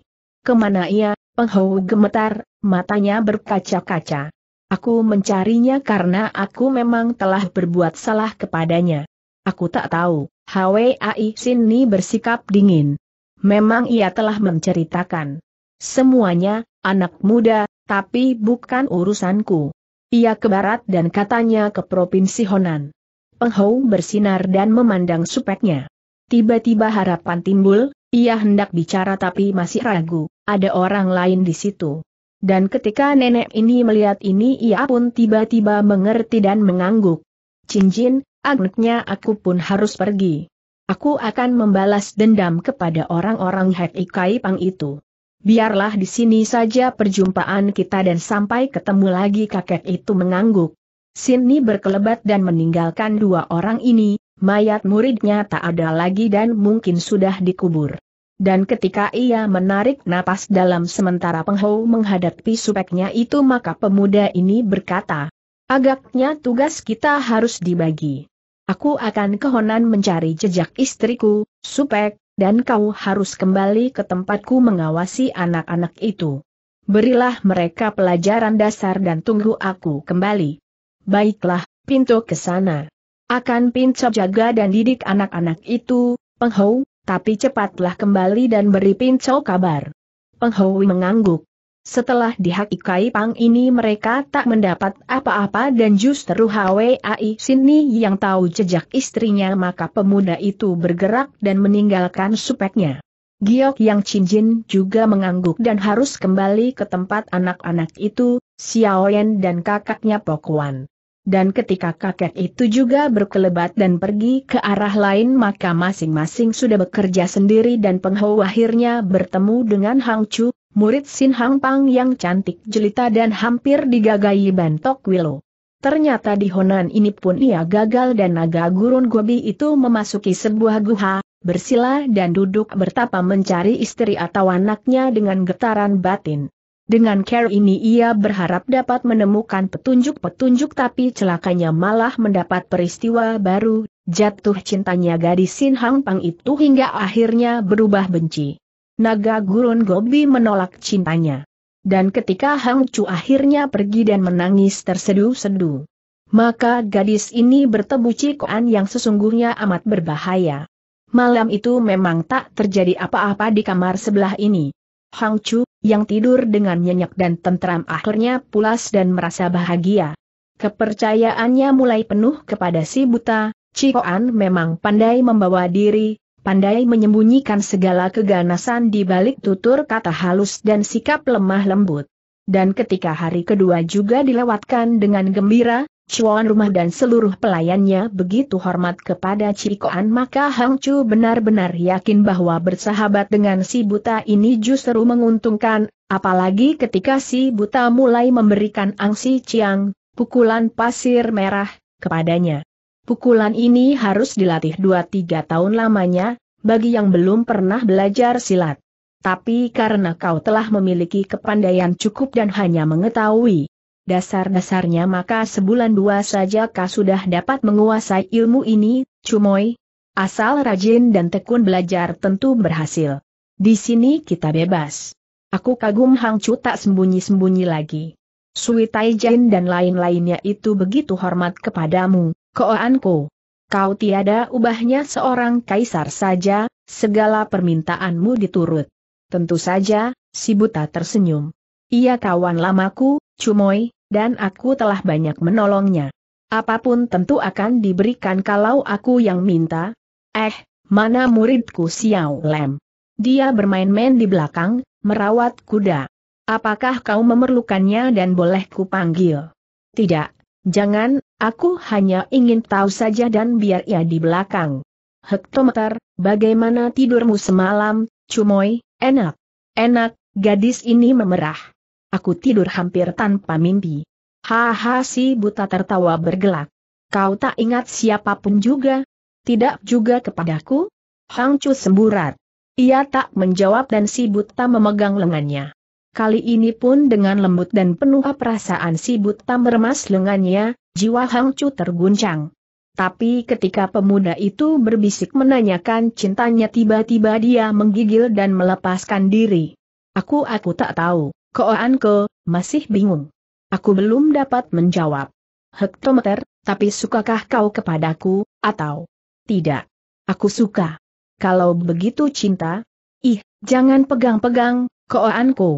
Kemana ia, Penghau gemetar, matanya berkaca-kaca. Aku mencarinya karena aku memang telah berbuat salah kepadanya. Aku tak tahu, Hwai Sini bersikap dingin. Memang ia telah menceritakan. Semuanya, anak muda, tapi bukan urusanku. Ia ke barat dan katanya ke Provinsi Honan. Penghau bersinar dan memandang supetnya. Tiba-tiba harapan timbul, ia hendak bicara tapi masih ragu, ada orang lain di situ. Dan ketika nenek ini melihat ini ia pun tiba-tiba mengerti dan mengangguk. Cincin, agaknya aku pun harus pergi. Aku akan membalas dendam kepada orang-orang Hek Ikai Pang itu. Biarlah di sini saja perjumpaan kita dan sampai ketemu lagi kakek itu mengangguk. Sini berkelebat dan meninggalkan dua orang ini, mayat muridnya tak ada lagi dan mungkin sudah dikubur. Dan ketika ia menarik napas dalam sementara penghau menghadapi supeknya itu maka pemuda ini berkata, Agaknya tugas kita harus dibagi. Aku akan kehonan mencari jejak istriku, supek, dan kau harus kembali ke tempatku mengawasi anak-anak itu. Berilah mereka pelajaran dasar dan tunggu aku kembali. Baiklah, pintu ke sana. Akan Pinco jaga dan didik anak-anak itu, Penghou, tapi cepatlah kembali dan beri Pinco kabar. Penghou mengangguk. Setelah dihakikai Pang ini mereka tak mendapat apa-apa dan justru Hwai Sini yang tahu jejak istrinya maka pemuda itu bergerak dan meninggalkan supeknya. Giok Yang Cinjin juga mengangguk dan harus kembali ke tempat anak-anak itu, Xiaoyan dan kakaknya Pokuan dan ketika kakek itu juga berkelebat dan pergi ke arah lain maka masing-masing sudah bekerja sendiri dan Penghou akhirnya bertemu dengan Hang Chu, murid Sin Hang Pang yang cantik jelita dan hampir digagahi bantok Willow. Ternyata di Honan ini pun ia gagal dan naga gurun Gobi itu memasuki sebuah guha, bersila dan duduk bertapa mencari istri atau anaknya dengan getaran batin. Dengan care ini ia berharap dapat menemukan petunjuk-petunjuk tapi celakanya malah mendapat peristiwa baru, jatuh cintanya gadis Sin Hang Pang itu hingga akhirnya berubah benci. Naga Gurun Gobi menolak cintanya. Dan ketika Hang Chu akhirnya pergi dan menangis tersedu-sedu Maka gadis ini bertemu cikoan yang sesungguhnya amat berbahaya. Malam itu memang tak terjadi apa-apa di kamar sebelah ini. Hang Chu, yang tidur dengan nyenyak dan tentram akhirnya pulas dan merasa bahagia. Kepercayaannya mulai penuh kepada si buta, Cikoan memang pandai membawa diri, pandai menyembunyikan segala keganasan di balik tutur kata halus dan sikap lemah lembut. Dan ketika hari kedua juga dilewatkan dengan gembira, Chuan rumah dan seluruh pelayannya begitu hormat kepada Cikoan maka Hang Chu benar-benar yakin bahwa bersahabat dengan si buta ini justru menguntungkan, apalagi ketika si buta mulai memberikan angsi ciang, pukulan pasir merah, kepadanya. Pukulan ini harus dilatih 2-3 tahun lamanya, bagi yang belum pernah belajar silat. Tapi karena kau telah memiliki kepandaian cukup dan hanya mengetahui dasar-dasarnya maka sebulan dua saja kau sudah dapat menguasai ilmu ini, Cumoy. Asal rajin dan tekun belajar tentu berhasil. Di sini kita bebas. Aku kagum Hang Chu tak sembunyi-sembunyi lagi. Sui Taijin dan lain-lainnya itu begitu hormat kepadamu, Koanku. Kau tiada ubahnya seorang kaisar saja, segala permintaanmu diturut. Tentu saja, si buta tersenyum. Ia kawan lamaku, Cumoy, dan aku telah banyak menolongnya. Apapun tentu akan diberikan kalau aku yang minta. Eh, mana muridku Xiao Lem? Dia bermain-main di belakang, merawat kuda. Apakah kau memerlukannya dan boleh ku panggil? Tidak, jangan, aku hanya ingin tahu saja dan biar ia di belakang. Hektometer, bagaimana tidurmu semalam, Cumoy, enak. Enak, gadis ini memerah. Aku tidur hampir tanpa mimpi. Haha si buta tertawa bergelak. Kau tak ingat siapapun juga? Tidak juga kepadaku? Hang Chu semburat. Ia tak menjawab dan si buta memegang lengannya. Kali ini pun dengan lembut dan penuh perasaan si buta meremas lengannya, jiwa Hang Chu terguncang. Tapi ketika pemuda itu berbisik menanyakan cintanya tiba-tiba dia menggigil dan melepaskan diri. Aku aku tak tahu. Koanko, oh, masih bingung. Aku belum dapat menjawab. Hektometer, tapi sukakah kau kepadaku, atau tidak? Aku suka. Kalau begitu cinta, ih, jangan pegang-pegang, koanku. Oh,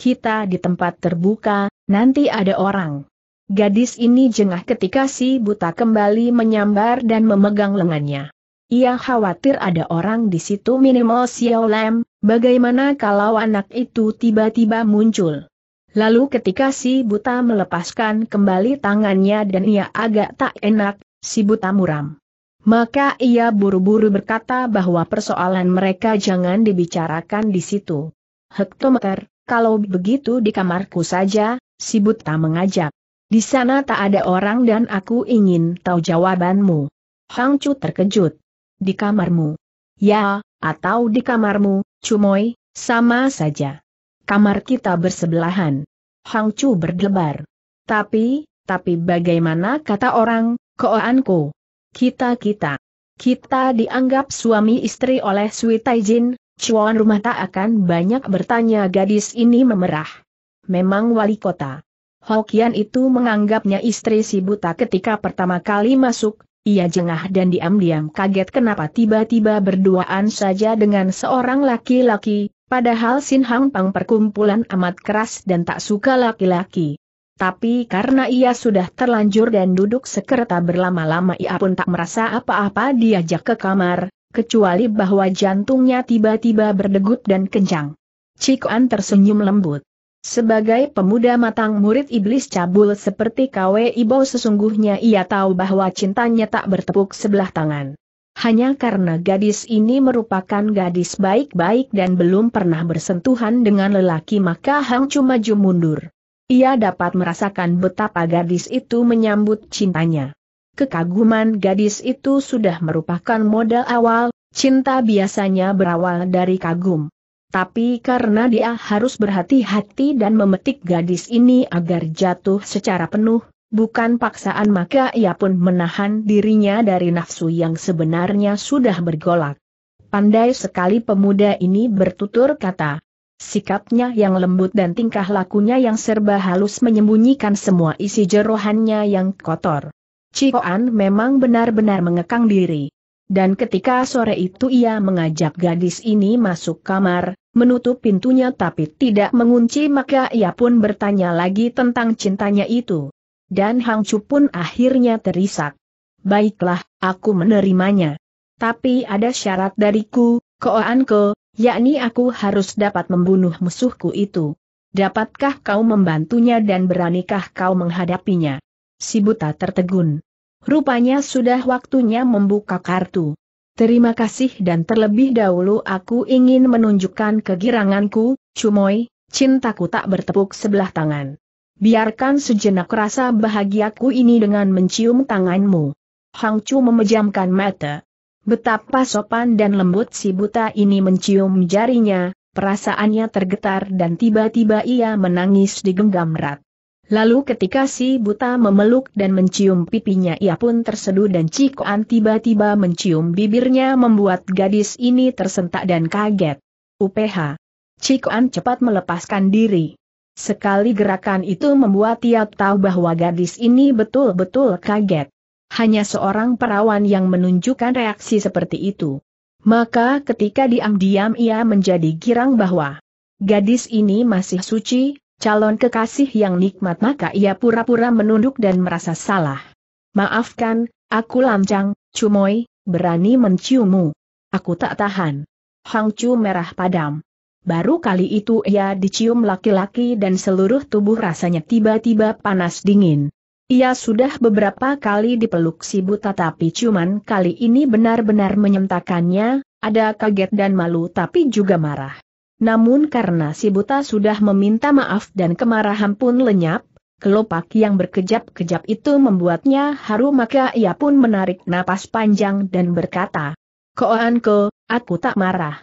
Kita di tempat terbuka, nanti ada orang. Gadis ini jengah ketika si buta kembali menyambar dan memegang lengannya. Ia khawatir ada orang di situ minimal Xiao Lam, Bagaimana kalau anak itu tiba-tiba muncul? Lalu ketika si buta melepaskan kembali tangannya dan ia agak tak enak, si buta muram. Maka ia buru-buru berkata bahwa persoalan mereka jangan dibicarakan di situ. Hektometer, kalau begitu di kamarku saja, si buta mengajak. Di sana tak ada orang dan aku ingin tahu jawabanmu. Hangcu terkejut. Di kamarmu? Ya, atau di kamarmu, Cumoy, sama saja. Kamar kita bersebelahan. Hang Chu berdebar. Tapi, tapi bagaimana kata orang, koanku? Kita-kita. Kita dianggap suami istri oleh Sui Taijin, cuan rumah tak akan banyak bertanya gadis ini memerah. Memang wali kota. Hokian itu menganggapnya istri si buta ketika pertama kali masuk, ia jengah dan diam-diam kaget kenapa tiba-tiba berduaan saja dengan seorang laki-laki, padahal Sin Hang Pang perkumpulan amat keras dan tak suka laki-laki. Tapi karena ia sudah terlanjur dan duduk sekereta berlama-lama ia pun tak merasa apa-apa diajak ke kamar, kecuali bahwa jantungnya tiba-tiba berdegup dan kencang. Cikuan tersenyum lembut. Sebagai pemuda matang murid iblis cabul seperti KW Ibo sesungguhnya ia tahu bahwa cintanya tak bertepuk sebelah tangan. Hanya karena gadis ini merupakan gadis baik-baik dan belum pernah bersentuhan dengan lelaki maka Hang cuma maju mundur. Ia dapat merasakan betapa gadis itu menyambut cintanya. Kekaguman gadis itu sudah merupakan modal awal, cinta biasanya berawal dari kagum. Tapi karena dia harus berhati-hati dan memetik gadis ini agar jatuh secara penuh, bukan paksaan maka ia pun menahan dirinya dari nafsu yang sebenarnya sudah bergolak. Pandai sekali pemuda ini bertutur kata. Sikapnya yang lembut dan tingkah lakunya yang serba halus menyembunyikan semua isi jerohannya yang kotor. Cikoan memang benar-benar mengekang diri dan ketika sore itu ia mengajak gadis ini masuk kamar, menutup pintunya tapi tidak mengunci maka ia pun bertanya lagi tentang cintanya itu. Dan Hang Chu pun akhirnya terisak. Baiklah, aku menerimanya. Tapi ada syarat dariku, Koanko, yakni aku harus dapat membunuh musuhku itu. Dapatkah kau membantunya dan beranikah kau menghadapinya? Si buta tertegun. Rupanya sudah waktunya membuka kartu. Terima kasih dan terlebih dahulu aku ingin menunjukkan kegiranganku, Cumoy, cintaku tak bertepuk sebelah tangan. Biarkan sejenak rasa bahagiaku ini dengan mencium tanganmu. Hang Chu memejamkan mata. Betapa sopan dan lembut si buta ini mencium jarinya, perasaannya tergetar dan tiba-tiba ia menangis di genggam erat. Lalu ketika si buta memeluk dan mencium pipinya ia pun terseduh dan Cikoan tiba-tiba mencium bibirnya membuat gadis ini tersentak dan kaget. UPH. Cikoan cepat melepaskan diri. Sekali gerakan itu membuat ia tahu bahwa gadis ini betul-betul kaget. Hanya seorang perawan yang menunjukkan reaksi seperti itu. Maka ketika diam-diam ia menjadi girang bahwa gadis ini masih suci, calon kekasih yang nikmat maka ia pura-pura menunduk dan merasa salah. Maafkan, aku lancang, cumoy, berani menciummu. Aku tak tahan. Hang Chu merah padam. Baru kali itu ia dicium laki-laki dan seluruh tubuh rasanya tiba-tiba panas dingin. Ia sudah beberapa kali dipeluk si buta tapi cuman kali ini benar-benar menyentakannya, ada kaget dan malu tapi juga marah. Namun karena si buta sudah meminta maaf dan kemarahan pun lenyap, kelopak yang berkejap-kejap itu membuatnya haru maka ia pun menarik napas panjang dan berkata, Koanko, aku tak marah.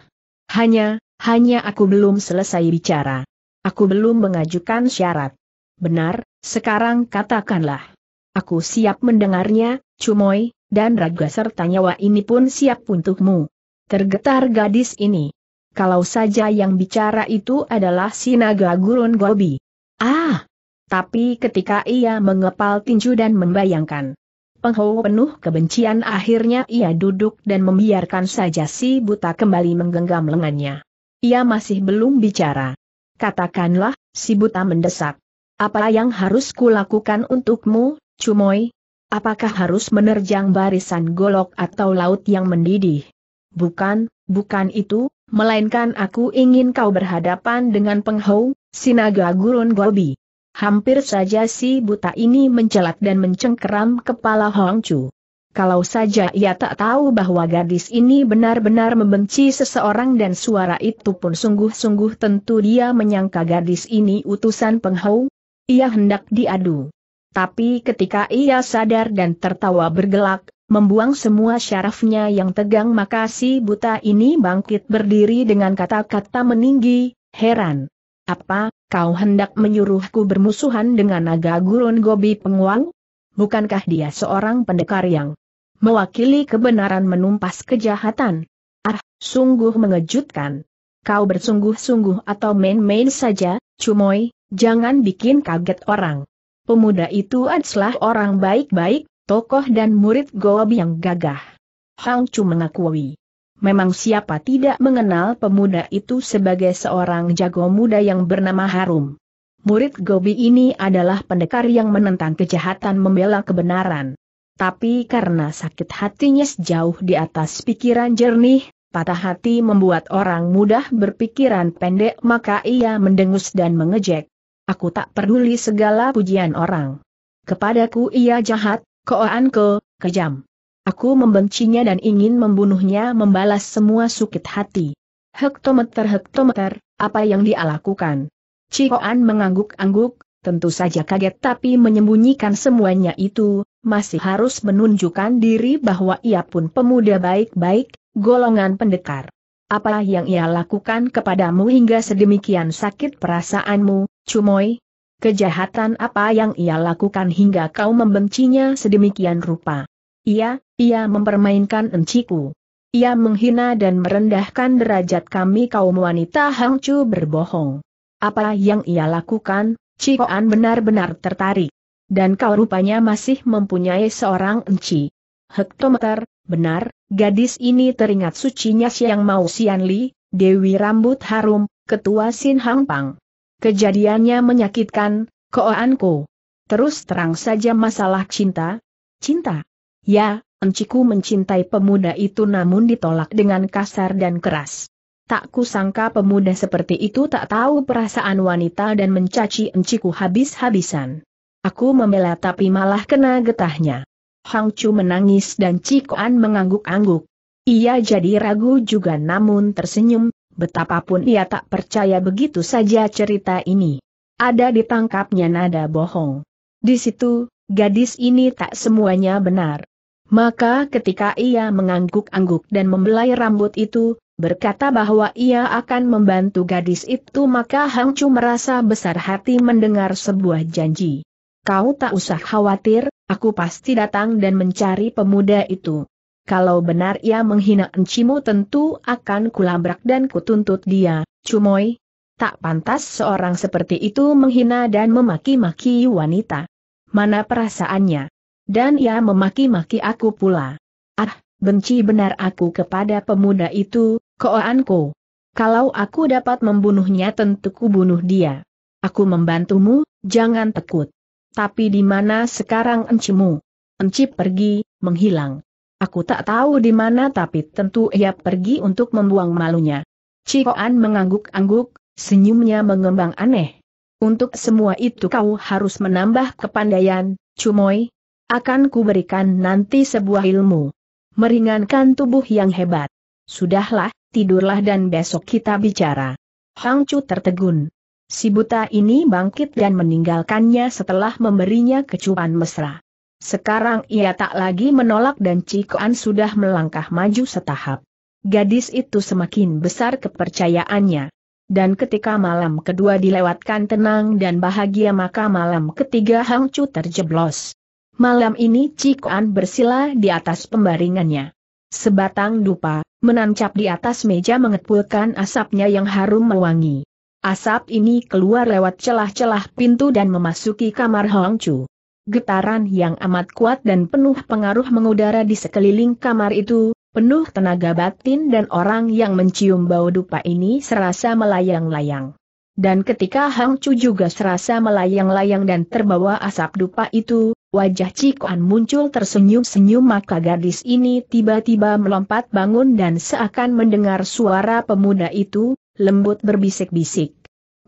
Hanya, hanya aku belum selesai bicara. Aku belum mengajukan syarat. Benar, sekarang katakanlah. Aku siap mendengarnya, Cumoy, dan raga serta nyawa ini pun siap untukmu. Tergetar gadis ini kalau saja yang bicara itu adalah si naga gurun Gobi. Ah! Tapi ketika ia mengepal tinju dan membayangkan penghou penuh kebencian akhirnya ia duduk dan membiarkan saja si buta kembali menggenggam lengannya. Ia masih belum bicara. Katakanlah, si buta mendesak. Apa yang harus kulakukan untukmu, Cumoy? Apakah harus menerjang barisan golok atau laut yang mendidih? Bukan, bukan itu, melainkan aku ingin kau berhadapan dengan penghou, sinaga gurun gobi. Hampir saja si buta ini mencelat dan mencengkeram kepala Hong Chu. Kalau saja ia tak tahu bahwa gadis ini benar-benar membenci seseorang dan suara itu pun sungguh-sungguh tentu dia menyangka gadis ini utusan penghou, ia hendak diadu. Tapi ketika ia sadar dan tertawa bergelak, membuang semua syarafnya yang tegang maka si buta ini bangkit berdiri dengan kata-kata meninggi, heran. Apa, kau hendak menyuruhku bermusuhan dengan naga gurun gobi penguang? Bukankah dia seorang pendekar yang mewakili kebenaran menumpas kejahatan? Ah, sungguh mengejutkan. Kau bersungguh-sungguh atau main-main saja, Cumoy, jangan bikin kaget orang. Pemuda itu adalah orang baik-baik, tokoh dan murid Goob yang gagah. Hang Chu mengakui. Memang siapa tidak mengenal pemuda itu sebagai seorang jago muda yang bernama Harum. Murid Gobi ini adalah pendekar yang menentang kejahatan membela kebenaran. Tapi karena sakit hatinya sejauh di atas pikiran jernih, patah hati membuat orang mudah berpikiran pendek maka ia mendengus dan mengejek. Aku tak peduli segala pujian orang. Kepadaku ia jahat, Koanko, kejam. Aku membencinya dan ingin membunuhnya membalas semua sukit hati. Hektometer-hektometer, apa yang dia lakukan? Cikoan mengangguk-angguk, tentu saja kaget tapi menyembunyikan semuanya itu, masih harus menunjukkan diri bahwa ia pun pemuda baik-baik, golongan pendekar. Apa yang ia lakukan kepadamu hingga sedemikian sakit perasaanmu, Cumoy? Kejahatan apa yang ia lakukan hingga kau membencinya sedemikian rupa? Ia, ia mempermainkan enciku. Ia menghina dan merendahkan derajat kami kaum wanita Hangcu berbohong. Apa yang ia lakukan, Cikoan benar-benar tertarik. Dan kau rupanya masih mempunyai seorang enci. Hektometer, benar, gadis ini teringat sucinya Siang Mau Sianli, Dewi Rambut Harum, Ketua Sin Hang Pang. Kejadiannya menyakitkan, koanku. Terus terang saja masalah cinta. Cinta. Ya, enciku mencintai pemuda itu namun ditolak dengan kasar dan keras. Tak kusangka pemuda seperti itu tak tahu perasaan wanita dan mencaci enciku habis-habisan. Aku membela tapi malah kena getahnya. Hang Chu menangis dan Cikoan mengangguk-angguk. Ia jadi ragu juga namun tersenyum, betapapun ia tak percaya begitu saja cerita ini. Ada ditangkapnya nada bohong. Di situ, gadis ini tak semuanya benar. Maka ketika ia mengangguk-angguk dan membelai rambut itu, berkata bahwa ia akan membantu gadis itu maka Hang Chu merasa besar hati mendengar sebuah janji. Kau tak usah khawatir, aku pasti datang dan mencari pemuda itu. Kalau benar ia menghina encimu tentu akan kulabrak dan kutuntut dia, cumoy. Tak pantas seorang seperti itu menghina dan memaki-maki wanita. Mana perasaannya? Dan ia memaki-maki aku pula. Ah, benci benar aku kepada pemuda itu, koanku. Kalau aku dapat membunuhnya tentu kubunuh dia. Aku membantumu, jangan takut. Tapi di mana sekarang encimu? Enci pergi, menghilang. Aku tak tahu di mana tapi tentu ia pergi untuk membuang malunya. Cikoan mengangguk-angguk, senyumnya mengembang aneh. Untuk semua itu kau harus menambah kepandaian, Cumoy. Akan kuberikan nanti sebuah ilmu. Meringankan tubuh yang hebat. Sudahlah, tidurlah dan besok kita bicara. Hang Chu tertegun. Si buta ini bangkit dan meninggalkannya setelah memberinya kecupan mesra. Sekarang ia tak lagi menolak dan Cikoan sudah melangkah maju setahap. Gadis itu semakin besar kepercayaannya. Dan ketika malam kedua dilewatkan tenang dan bahagia maka malam ketiga Hang Chu terjeblos. Malam ini Cikoan bersila di atas pembaringannya. Sebatang dupa, menancap di atas meja mengepulkan asapnya yang harum mewangi. Asap ini keluar lewat celah-celah pintu dan memasuki kamar Hong Chu. Getaran yang amat kuat dan penuh pengaruh mengudara di sekeliling kamar itu, penuh tenaga batin dan orang yang mencium bau dupa ini serasa melayang-layang. Dan ketika Hang Chu juga serasa melayang-layang dan terbawa asap dupa itu, wajah Cikuan muncul tersenyum-senyum maka gadis ini tiba-tiba melompat bangun dan seakan mendengar suara pemuda itu, lembut berbisik-bisik.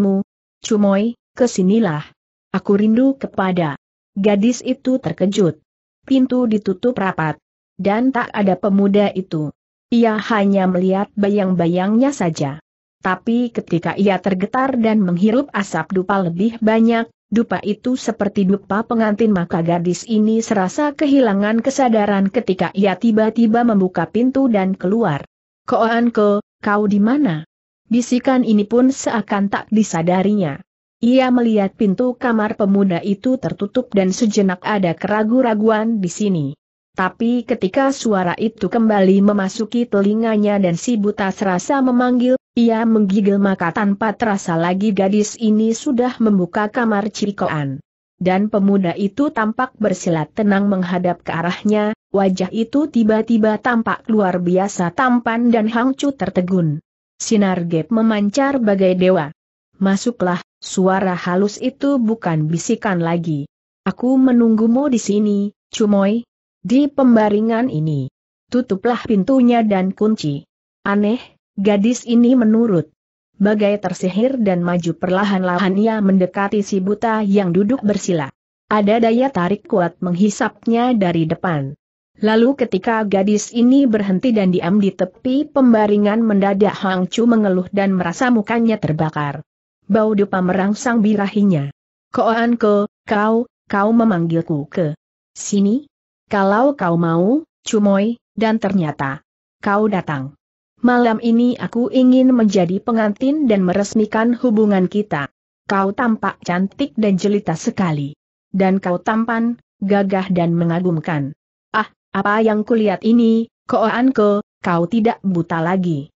Mu, Cumoy, kesinilah. Aku rindu kepada Gadis itu terkejut. Pintu ditutup rapat. Dan tak ada pemuda itu. Ia hanya melihat bayang-bayangnya saja. Tapi ketika ia tergetar dan menghirup asap dupa lebih banyak, dupa itu seperti dupa pengantin maka gadis ini serasa kehilangan kesadaran ketika ia tiba-tiba membuka pintu dan keluar. Koanko, kau di mana? Bisikan ini pun seakan tak disadarinya. Ia melihat pintu kamar pemuda itu tertutup dan sejenak ada keraguan raguan di sini. Tapi ketika suara itu kembali memasuki telinganya dan si buta serasa memanggil, ia menggigil maka tanpa terasa lagi gadis ini sudah membuka kamar Cikoan dan pemuda itu tampak bersilat tenang menghadap ke arahnya, wajah itu tiba-tiba tampak luar biasa tampan dan hangcu tertegun. Sinar gap memancar bagai dewa. Masuklah, Suara halus itu bukan bisikan lagi. Aku menunggumu di sini, Cumoy. Di pembaringan ini. Tutuplah pintunya dan kunci. Aneh, gadis ini menurut. Bagai tersihir dan maju perlahan-lahan ia mendekati si buta yang duduk bersila. Ada daya tarik kuat menghisapnya dari depan. Lalu ketika gadis ini berhenti dan diam di tepi pembaringan mendadak Hang Chu mengeluh dan merasa mukanya terbakar. Bau dupa merangsang birahinya. Koanko, kau, kau memanggilku ke sini? Kalau kau mau, cumoy, dan ternyata kau datang. Malam ini aku ingin menjadi pengantin dan meresmikan hubungan kita. Kau tampak cantik dan jelita sekali. Dan kau tampan, gagah dan mengagumkan. Ah, apa yang kulihat ini, koanko, kau tidak buta lagi.